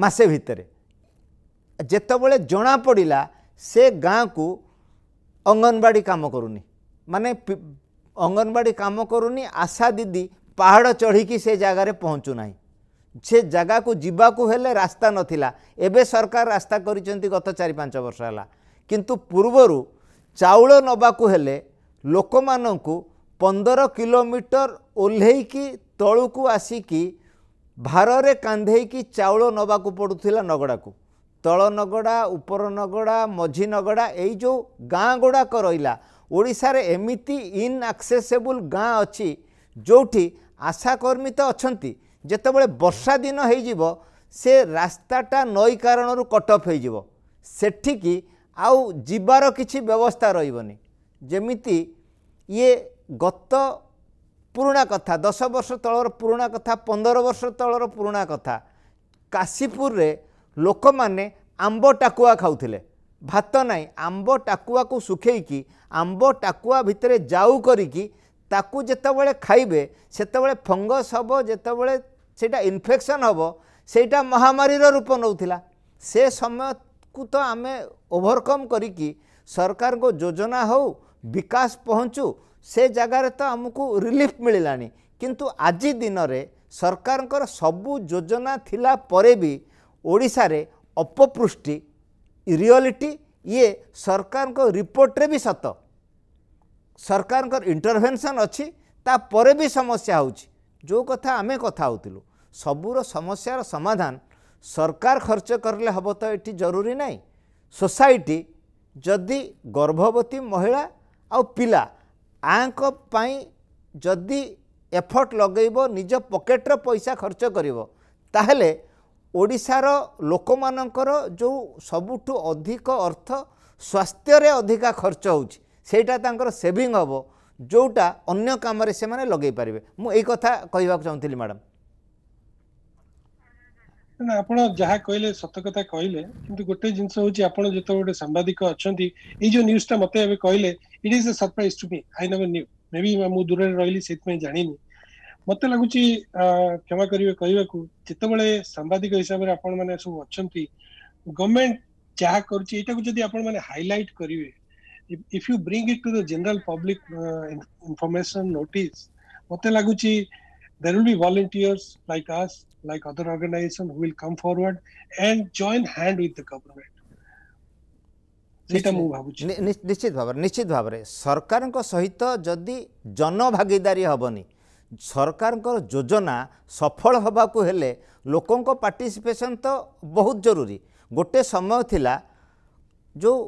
ମାସେ ଭିତରେ ଯେତେବେଳେ ଜଣାପଡ଼ିଲା ସେ ଗାଁକୁ ଅଙ୍ଗନବାଡ଼ି କାମ କରୁନି ମାନେ ଅଙ୍ଗନବାଡ଼ି କାମ କରୁନି ଆଶା ଦିଦି ପାହାଡ଼ ଚଢ଼ିକି ସେ ଜାଗାରେ ପହଞ୍ଚୁନାହିଁ ସେ ଜାଗାକୁ ଯିବାକୁ ହେଲେ ରାସ୍ତା ନଥିଲା ଏବେ ସରକାର ରାସ୍ତା କରିଛନ୍ତି ଗତ ଚାରି ପାଞ୍ଚ ବର୍ଷ ହେଲା କିନ୍ତୁ ପୂର୍ବରୁ ଚାଉଳ ନେବାକୁ ହେଲେ ଲୋକମାନଙ୍କୁ ପନ୍ଦର କିଲୋମିଟର ଓହ୍ଲେଇକି ତଳକୁ ଆସିକି ଭାରରେ କାନ୍ଧେଇକି ଚାଉଳ ନେବାକୁ ପଡ଼ୁଥିଲା ନଗଡ଼ାକୁ ତଳ ନଗଡ଼ା ଉପର ନଗଡ଼ା ମଝି ନଗଡ଼ା ଏଇ ଯେଉଁ ଗାଁ ଗୁଡ଼ାକ ରହିଲା ଓଡ଼ିଶାରେ ଏମିତି ଇନ୍ ଇନଆକ୍ସେସେବୁଲ ଗାଁ ଅଛି ଯେଉଁଠି ଆଶାକର୍ମୀ ତ ଅଛନ୍ତି ଯେତେବେଳେ ବର୍ଷା ଦିନ ହେଇଯିବ ସେ ରାସ୍ତାଟା ନଈ କାରଣରୁ ଅଫ୍ ହୋଇଯିବ ସେଠିକି ଆଉ ଯିବାର କିଛି ବ୍ୟବସ୍ଥା ରହିବନି ଯେମିତି ଇଏ ଗତ ପୁରୁଣା କଥା ଦଶ ବର୍ଷ ତଳର ପୁରୁଣା କଥା ପନ୍ଦର ବର୍ଷ ତଳର ପୁରୁଣା କଥା କାଶୀପୁରରେ ଲୋକମାନେ ଆମ୍ବ ଟାକୁଆ ଖାଉଥିଲେ ଭାତ ନାହିଁ ଆମ୍ବ ଟାକୁଆକୁ ଶୁଖେଇକି ଆମ୍ବ ଟାକୁଆ ଭିତରେ ଯାଉ କରିକି ତାକୁ ଯେତେବେଳେ ଖାଇବେ ସେତେବେଳେ ଫଙ୍ଗସ୍ ହେବ ଯେତେବେଳେ ସେଇଟା ଇନଫେକ୍ସନ୍ ହେବ ସେଇଟା ମହାମାରୀର ରୂପ ନେଉଥିଲା ସେ ସମୟକୁ ତ ଆମେ ଓଭରକମ୍ କରିକି ସରକାରଙ୍କ ଯୋଜନା ହେଉ ବିକାଶ ପହଞ୍ଚୁ ସେ ଜାଗାରେ ତ ଆମକୁ ରିଲିଫ୍ ମିଳିଲାଣି କିନ୍ତୁ ଆଜି ଦିନରେ ସରକାରଙ୍କର ସବୁ ଯୋଜନା ଥିଲା ପରେ ବି ଓଡ଼ିଶାରେ ଅପପୃଷ୍ଟି ରିଅଲିଟି ଇଏ ସରକାରଙ୍କ ରିପୋର୍ଟରେ ବି ସତ ସରକାରଙ୍କର ଇଣ୍ଟରଭେନସନ୍ ଅଛି ତାପରେ ବି ସମସ୍ୟା ହେଉଛି ଯେଉଁ କଥା ଆମେ କଥା ହେଉଥିଲୁ ସବୁର ସମସ୍ୟାର ସମାଧାନ ସରକାର ଖର୍ଚ୍ଚ କରିଲେ ହେବ ତ ଏଠି ଜରୁରୀ ନାହିଁ ସୋସାଇଟି ଯଦି ଗର୍ଭବତୀ ମହିଳା ଆଉ ପିଲା ଆଙ୍କ ପାଇଁ ଯଦି ଏଫର୍ଟ ଲଗେଇବ ନିଜ ପକେଟର ପଇସା ଖର୍ଚ୍ଚ କରିବ ତାହେଲେ ଓଡ଼ିଶାର ଲୋକମାନଙ୍କର ଯେଉଁ ସବୁଠୁ ଅଧିକ ଅର୍ଥ ସ୍ୱାସ୍ଥ୍ୟରେ ଅଧିକା ଖର୍ଚ୍ଚ ହେଉଛି ସେଇଟା ତାଙ୍କର ସେଭିଂ ହେବ ଯେଉଁଟା ଅନ୍ୟ କାମରେ ସେମାନେ ଲଗେଇ ପାରିବେ ମୁଁ ଏଇ କଥା କହିବାକୁ ଚାହୁଁଥିଲି ମ୍ୟାଡ଼ାମ ନା ଆପଣ ଯାହା କହିଲେ ସତ କହିଲେ କିନ୍ତୁ ଗୋଟେ ଜିନିଷ ହଉଛି ଆପଣ ଯେତେବେଳେ ଗୋଟେ ସାମ୍ବାଦିକ ଅଛନ୍ତି ଏଇ ଯୋଉ ନ୍ୟୁଜ ଟା ଏବେ କହିଲେ ମୁଁ ଦୂରରେ ରହିଲି ସେଥିପାଇଁ ଜାଣିନି मत लगुच क्षमा कर सांबादिक हिसाब से आप अच्छा गवर्नमेंट जहाँ कर हाइलाइट करेंगे if you bring it to the general public information नोट मत लगुच there will be like as like other organisation who come forward and join hand with the government निश्चित भाव निश्चित भाव सरकार सहित जदि जनभागीदारी हेनी ସରକାରଙ୍କର ଯୋଜନା ସଫଳ ହେବାକୁ ହେଲେ ଲୋକଙ୍କ ପାର୍ଟିସିପେସନ୍ ତ ବହୁତ ଜରୁରୀ ଗୋଟେ ସମୟ ଥିଲା ଯେଉଁ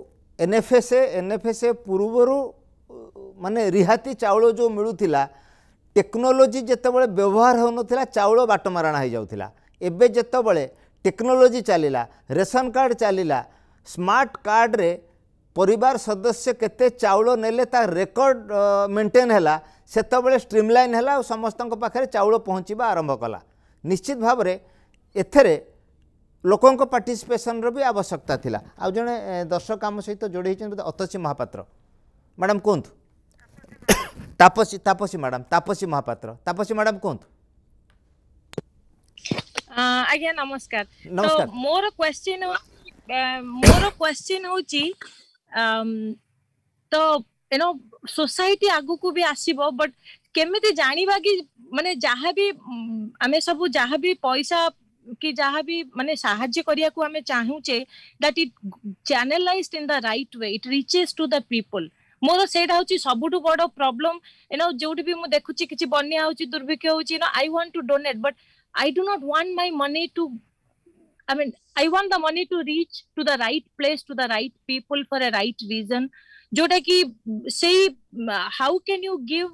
N F S A N F S A ପୂର୍ବରୁ ମାନେ ରିହାତି ଚାଉଳ ଯେଉଁ ମିଳୁଥିଲା ଟେକ୍ନୋଲୋଜି ଯେତେବେଳେ ବ୍ୟବହାର ହେଉନଥିଲା ଚାଉଳ ବାଟମାରଣା ହୋଇଯାଉଥିଲା ଏବେ ଯେତେବେଳେ ଟେକ୍ନୋଲୋଜି ଚାଲିଲା ରେସନ୍ କାର୍ଡ଼ ଚାଲିଲା ସ୍ମାର୍ଟ କାର୍ଡ଼ରେ পরিবার সদস্য কেতে চাউল নেলে তা রেকর্ড মেন্টেন হেলা সেতবে স্ট্রিমলাইন হেলা ও সমস্ত পাখে চাউল পৌঁছবা আরম্ভ কলা নিশ্চিত ভাবে এথেরে ଲୋକଙ୍କ ପାର୍ଟିସିପେସନ୍ର ବି ଆବଶ୍ୟକତା ଥିଲା ଆଉ ଜଣେ ଦର୍ଶକ ଆମ ସହିତ ଯୋଡ଼ି ହେଇଛନ୍ତି ଅତସୀ ମହାପାତ୍ର ମ୍ୟାଡ଼ାମ୍ କୁହନ୍ତୁ ତାପସୀ ତାପସୀ ମ୍ୟାଡ଼ାମ୍ ତାପସୀ ମହାପାତ୍ର ତାପସୀ ମ୍ୟାଡ଼ାମ୍ କୁହନ୍ତୁ ଆଜ୍ଞା ନମସ୍କାର ମୋର କ୍ୱେଶ୍ଚିନ୍ ମୋର କ୍ୱେଶ୍ଚିନ୍ ହେଉଛି ତ ୟୁନୋ ସୋସାଇଟି ଆଗକୁ ବି ଆସିବ ବଟ୍ କେମିତି ଜାଣିବା କି ମାନେ ଯାହା ବି ଆମେ ସବୁ ଯାହା ବି ପଇସା କି ଯାହା ବି ମାନେ ସାହାଯ୍ୟ କରିବାକୁ ଆମେ ଚାହୁଁଛେ that it channelise in the right way it reaches to the people ମୋର ସେଇଟା ହଉଛି ସବୁଠୁ ବଡ ପ୍ରୋବ୍ଲେମ୍ ୟୁନୋ ଯୋଉଠି ବି ମୁଁ ଦେଖୁଛି କିଛି ବନ୍ୟା ହଉଛି ଦୁର୍ଭିକ୍ଷ ହଉଛି you know I want to donate but I do not want my money to I mean, I want the money to reach to the right place, to the right people for a right reason. Jota ki say, mm, how can you give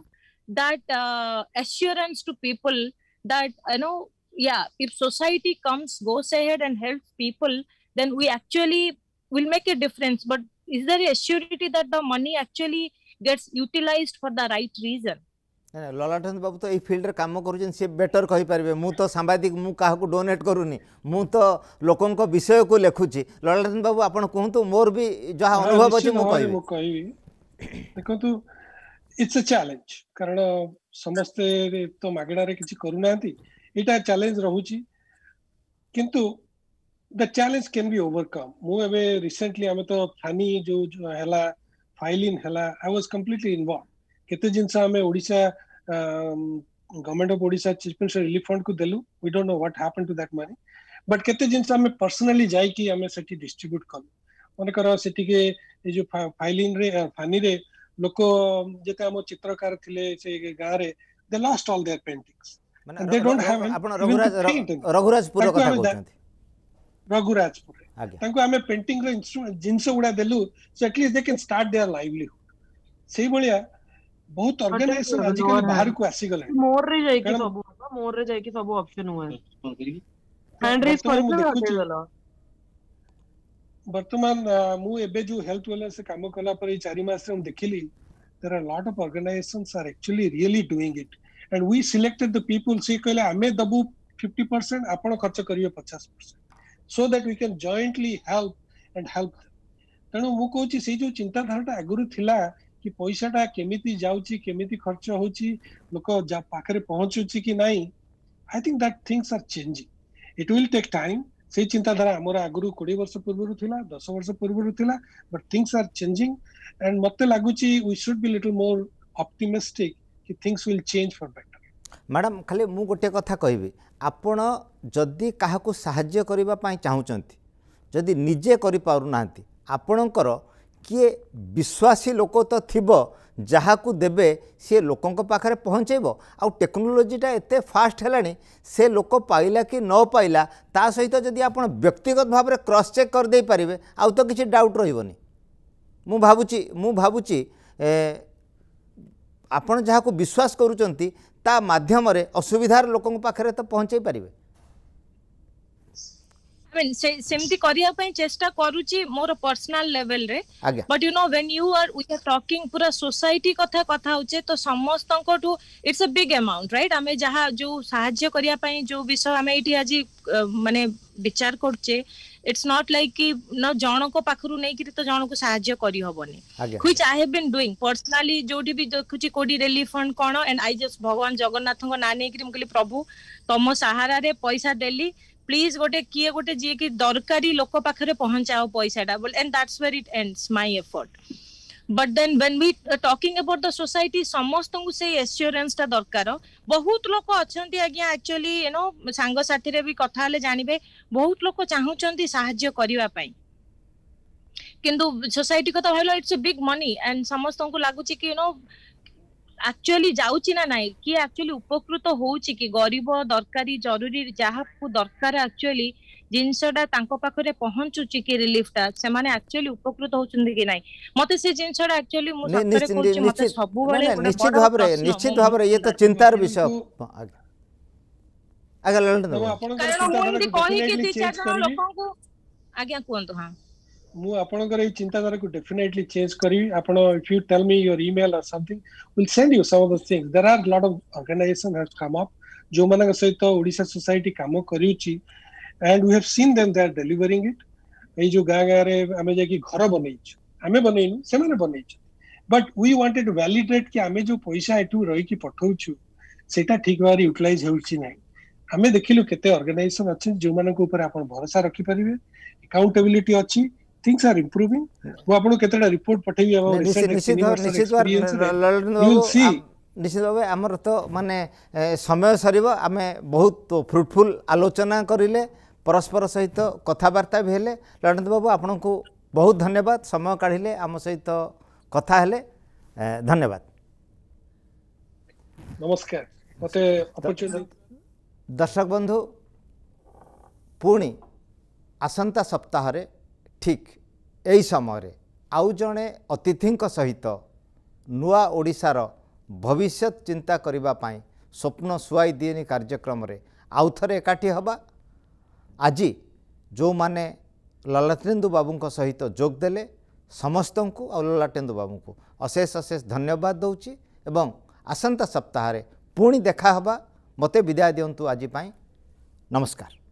that uh, assurance to people that, you know, yeah, if society comes, goes ahead and helps people, then we actually will make a difference. But is there a surety that the money actually gets utilized for the right reason? ललाठंद बाबू तो ये field में कम कर सी better कहीपरेंगे मुँह तो सांबादिक donate करूनी मु तो लोक विषय को लेखुची ललाठंद बाबू आप कहतु मोर भी जहाँ अनुभव अच्छे कह देखु इट्स अ चैलेंज कारण समस्ते तो मगणारे किसी चैलेंज रही कि चैलेंज कैन भी ओवरकम मुझे रिसेंटली आम तो फानी जो, है फाइलिंग है आई वाज कम्प्लीटली इनवल्व केते जिंसा हमें Odisha government of Odisha chief minister relief fund को देलु we don't know what happened to that money but केते जिंसा हमें पर्सनली जाय कि हमें सेठी डिस्ट्रीब्यूट कर मन कर सेठी के ए जो फाइलिंग रे फानी रे लोक जते हम चित्रकार थिले से गां रे they lost all their paintings they don't have अपन रघुराज रघुराजपुर कथा बोलत रघुराजपुर तंको हमें पेंटिंग रे जिंसा उडा देलु so at least they can start their livelihood सेई बोलिया ବହୁତ ଅର୍ଗାନାଇଜେସନ ଆଜିକାଲି ବାହାରକୁ ଆସିଗଲାଣି ମୋରରେ ଯାଇକି ସବୁ ମୋରରେ ଯାଇକି ସବୁ ଅପସନ ହୁଏ ହ୍ୟାଣ୍ଡ ରେଜ୍ କରିଦେଲେ ହଟେଇଦେଲ ବର୍ତ୍ତମାନ ମୁଁ ଏବେ ଯୋଉ ହେଲ୍ଥ ୱେଲନେସ୍ କାମ କଲା ପରେ ଚାରି ମାସରେ ମୁଁ ଦେଖିଲି there are a lot of organizations are actually really doing it and we selected the people ସେ କହିଲେ ଆମେ ଦବୁ 50% ଆପଣ ଖର୍ଚ୍ଚ କରିବେ 50% so that we can jointly help and help them ତେଣୁ ମୁଁ କହୁଛି ସେଇ ଯୋଉ ଚିନ୍ତାଧାରାଟା ଆଗରୁ ଥିଲା କି ପଇସାଟା କେମିତି ଯାଉଛି କେମିତି ଖର୍ଚ୍ଚ ହଉଛି ଲୋକ ପାଖରେ ପହଞ୍ଚୁଛି କି ନାହିଁ I think that things are changing it will take time ସେଇ ଚିନ୍ତାଧାରା ଆମର ଆଗରୁ କୋଡ଼ିଏ ବର୍ଷ ପୂର୍ବରୁ ଥିଲା ଦଶ ବର୍ଷ ପୂର୍ବରୁ ଥିଲା but things are changing and ମତେ ଲାଗୁଛି we should be little more optimistic କି things will change for better madam ଖାଲି ମୁଁ ଗୋଟିଏ କଥା କହିବି ଆପଣ ଯଦି କାହାକୁ ସାହାଯ୍ୟ କରିବା ପାଇଁ ଚାହୁଁଛନ୍ତି ଯଦି ନିଜେ କରିପାରୁନାହାନ୍ତି ଆପଣଙ୍କର କିଏ ବିଶ୍ୱାସୀ ଲୋକ ତ ଥିବ ଯାହାକୁ ଦେବେ ସିଏ ଲୋକଙ୍କ ପାଖରେ ପହଞ୍ଚାଇବ ଆଉ ଟେକ୍ନୋଲୋଜିଟା ଏତେ ଫାଷ୍ଟ ହେଲାଣି ସେ ଲୋକ ପାଇଲା କି ନ ପାଇଲା ତା ସହିତ ଯଦି ଆପଣ ବ୍ୟକ୍ତିଗତ ଭାବରେ କ୍ରସ୍ ଚେକ୍ କରିଦେଇପାରିବେ ଆଉ ତ କିଛି ଡାଉଟ୍ ରହିବନି ମୁଁ ଭାବୁଛି ମୁଁ ଭାବୁଛି ଆପଣ ଯାହାକୁ ବିଶ୍ୱାସ କରୁଛନ୍ତି ତା ମାଧ୍ୟମରେ ଅସୁବିଧାର ଲୋକଙ୍କ ପାଖରେ ତ ପହଞ୍ଚାଇ ପାରିବେ ସେମିତି କରିବା ପାଇଁ ଚେଷ୍ଟା କରୁଛି ମୋର ପର୍ସନାଲ ଲେଭେଲରେ but you know when you are we are talking ପୁରା ସୋସାଇଟି କଥା କଥା ହଉଛେ ତ ସମସ୍ତଙ୍କଠୁ it's a big amount right ଆମେ ଯାହା ଯୋଉ ସାହାଯ୍ୟ କରିବା ପାଇଁ ଯୋଉ ବିଷୟ ଆମେ ଏଇଠି ଆଜି ମାନେ ବିଚାର କରୁଛେ ଇଟ୍ସ ନଟ୍ ଲାଇକ୍ କି ନ ଜଣଙ୍କ ପାଖରୁ ନେଇକିରି ତ ଜଣଙ୍କୁ ସାହାଯ୍ୟ କରିହବନି which I have been doing personally ଯୋଉଠି ବି ଦେଖୁଛି କୋଉଠି ରିଲିଫ ଫଣ୍ଡ କ'ଣ ଆଣ୍ଡ ଆଇ ଜଷ୍ଟ ଭଗବାନ ଜଗନ୍ନାଥଙ୍କ ନାଁ ନେଇକିରି ମୁଁ କହିଲି ପ୍ରଭୁ ତମ ସାହାରାରେ ପଇସା ଦେଲି ପ୍ଲିଜ ଗୋଟେ କିଏ ଗୋଟେ ଯିଏ କି ଦରକାରୀ ଲୋକ ପାଖରେ ପହଞ୍ଚାଅ ପଇସାଟା ବୋଲେ and that's where it ends my effort but then when we talking about the society ସମସ୍ତଙ୍କୁ ସେଇ ଏସ୍ୟୁରାନ୍ସଟା ଦରକାର ବହୁତ ଲୋକ ଅଛନ୍ତି ଆଜ୍ଞା ଆକ୍ଚୁଆଲି ୟୁ ନୋ ସାଙ୍ଗସାଥିରେ ବି କଥା ହେଲେ ଜାଣିବେ ବହୁତ ଲୋକ ଚାହୁଁଛନ୍ତି ସାହାଯ୍ୟ କରିବା ପାଇଁ କିନ୍ତୁ ସୋସାଇଟି କଥା ଭାବିଲ ଇଟ୍ସ ବିଗ୍ ମନି ଆଣ୍ଡ ସମସ୍ତଙ୍କୁ ଲାଗୁଛି କି ୟୁ ନୋ ଆକ୍ଚୁଆଲି ଯାଉଛି ନା ନାଇଁ କିଏ ଆକ୍ଚୁଆଲି ଉପକୃତ ହଉଛି କି ଗରିବ ଦରକାରୀ ଜରୁରୀ ଯାହାକୁ ଦରକାର ଆକ୍ଚୁଆଲି ଜିନିଷଟା ତାଙ୍କ ପାଖରେ ପହଞ୍ଚୁଛି କି ରିଲିଫଟା ସେମାନେ ଆକ୍ଚୁଆଲି ଉପକୃତ ହଉଛନ୍ତି କି ନାଇଁ ମତେ ସେ ଜିନିଷଟା ଆକ୍ଚୁଆଲି ମୁଁ ସତରେ କହୁଛି ମତେ ସବୁବେଳେ ନିଶ୍ଚିତ ଭାବରେ ନିଶ୍ଚିତ ଭାବରେ ଇଏ ତ ଚିନ୍ତାର ବିଷୟ ଆଜ୍ଞା କାରଣ ମୁଁ ଏମିତି କହିକି ଦି ଚାରି ଜଣ ଲୋକଙ୍କୁ ଆଜ୍ଞା କୁହନ୍ତୁ ହଁ मु आपनकर ए चिंताधारा को डेफिनेटली चेंज करी आपन if you tell me your email or something will send you some of the things there are lot of organisation has come up जो मनक सहित ओडिसा सोसाइटी काम करियु छी and we have seen them they are delivering it ए जो गांग रे जे की घर बनेई छ हमे बनेइनु से माने बनेई छ but we wanted to validate कि हमे जो पैसा एटु रही की पठौ छु सेटा ठीक बार यूटिलाइज हो छि नै हमे देखिलु केते ऑर्गेनाइजेशन अछि जो मनक ऊपर आपन भरोसा रखी परिवे अकाउंटेबिलिटी अछि things are improving वो આપણો કેટલા રિપોર્ટ પઠાવી આવા નિશ્ચિત નિશ્ચિત યુ સી ନିଶ୍ଚିତ ଭାବେ ଆମର ତ ମାନେ ସମୟ ସରିବ ଆମେ ବହୁତ ଫ୍ରୁଟଫୁଲ୍ ଆଲୋଚନା କରିଲେ ପରସ୍ପର ସହିତ କଥାବାର୍ତ୍ତା ବି ହେଲେ ଲଳିତ ବାବୁ ଆପଣଙ୍କୁ ବହୁତ ଧନ୍ୟବାଦ ସମୟ କାଢ଼ିଲେ ଆମ ସହିତ କଥା ହେଲେ ଧନ୍ୟବାଦ ନମସ୍କାର ମୋତେ ଦର୍ଶକ ବନ୍ଧୁ ପୁଣି ଆସନ୍ତା ସପ୍ତାହରେ ଠିକ୍ ଏହି ସମୟରେ ଆଉ ଜଣେ ଅତିଥିଙ୍କ ସହିତ ନୂଆ ଓଡ଼ିଶାର ଭବିଷ୍ୟତ ଚିନ୍ତା କରିବା ପାଇଁ ସ୍ୱପ୍ନ ସୁଆଇ ଦିଏନି କାର୍ଯ୍ୟକ୍ରମରେ ଆଉ ଥରେ ଏକାଠି ହେବା ଆଜି ଯେଉଁମାନେ ଲଲାଟେନ୍ଦୁ ବାବୁଙ୍କ ସହିତ ଯୋଗ ଦେଲେ ସମସ୍ତଙ୍କୁ ଆଉ ଲଲାଟେନ୍ଦୁ ବାବୁଙ୍କୁ ଅଶେଷ ଅଶେଷ ଧନ୍ୟବାଦ ଦେଉଛି ଏବଂ ଆସନ୍ତା ସପ୍ତାହରେ ପୁଣି ଦେଖାହେବା ମୋତେ ବିଦାୟ ଦିଅନ୍ତୁ ଆଜି ପାଇଁ ନମସ୍କାର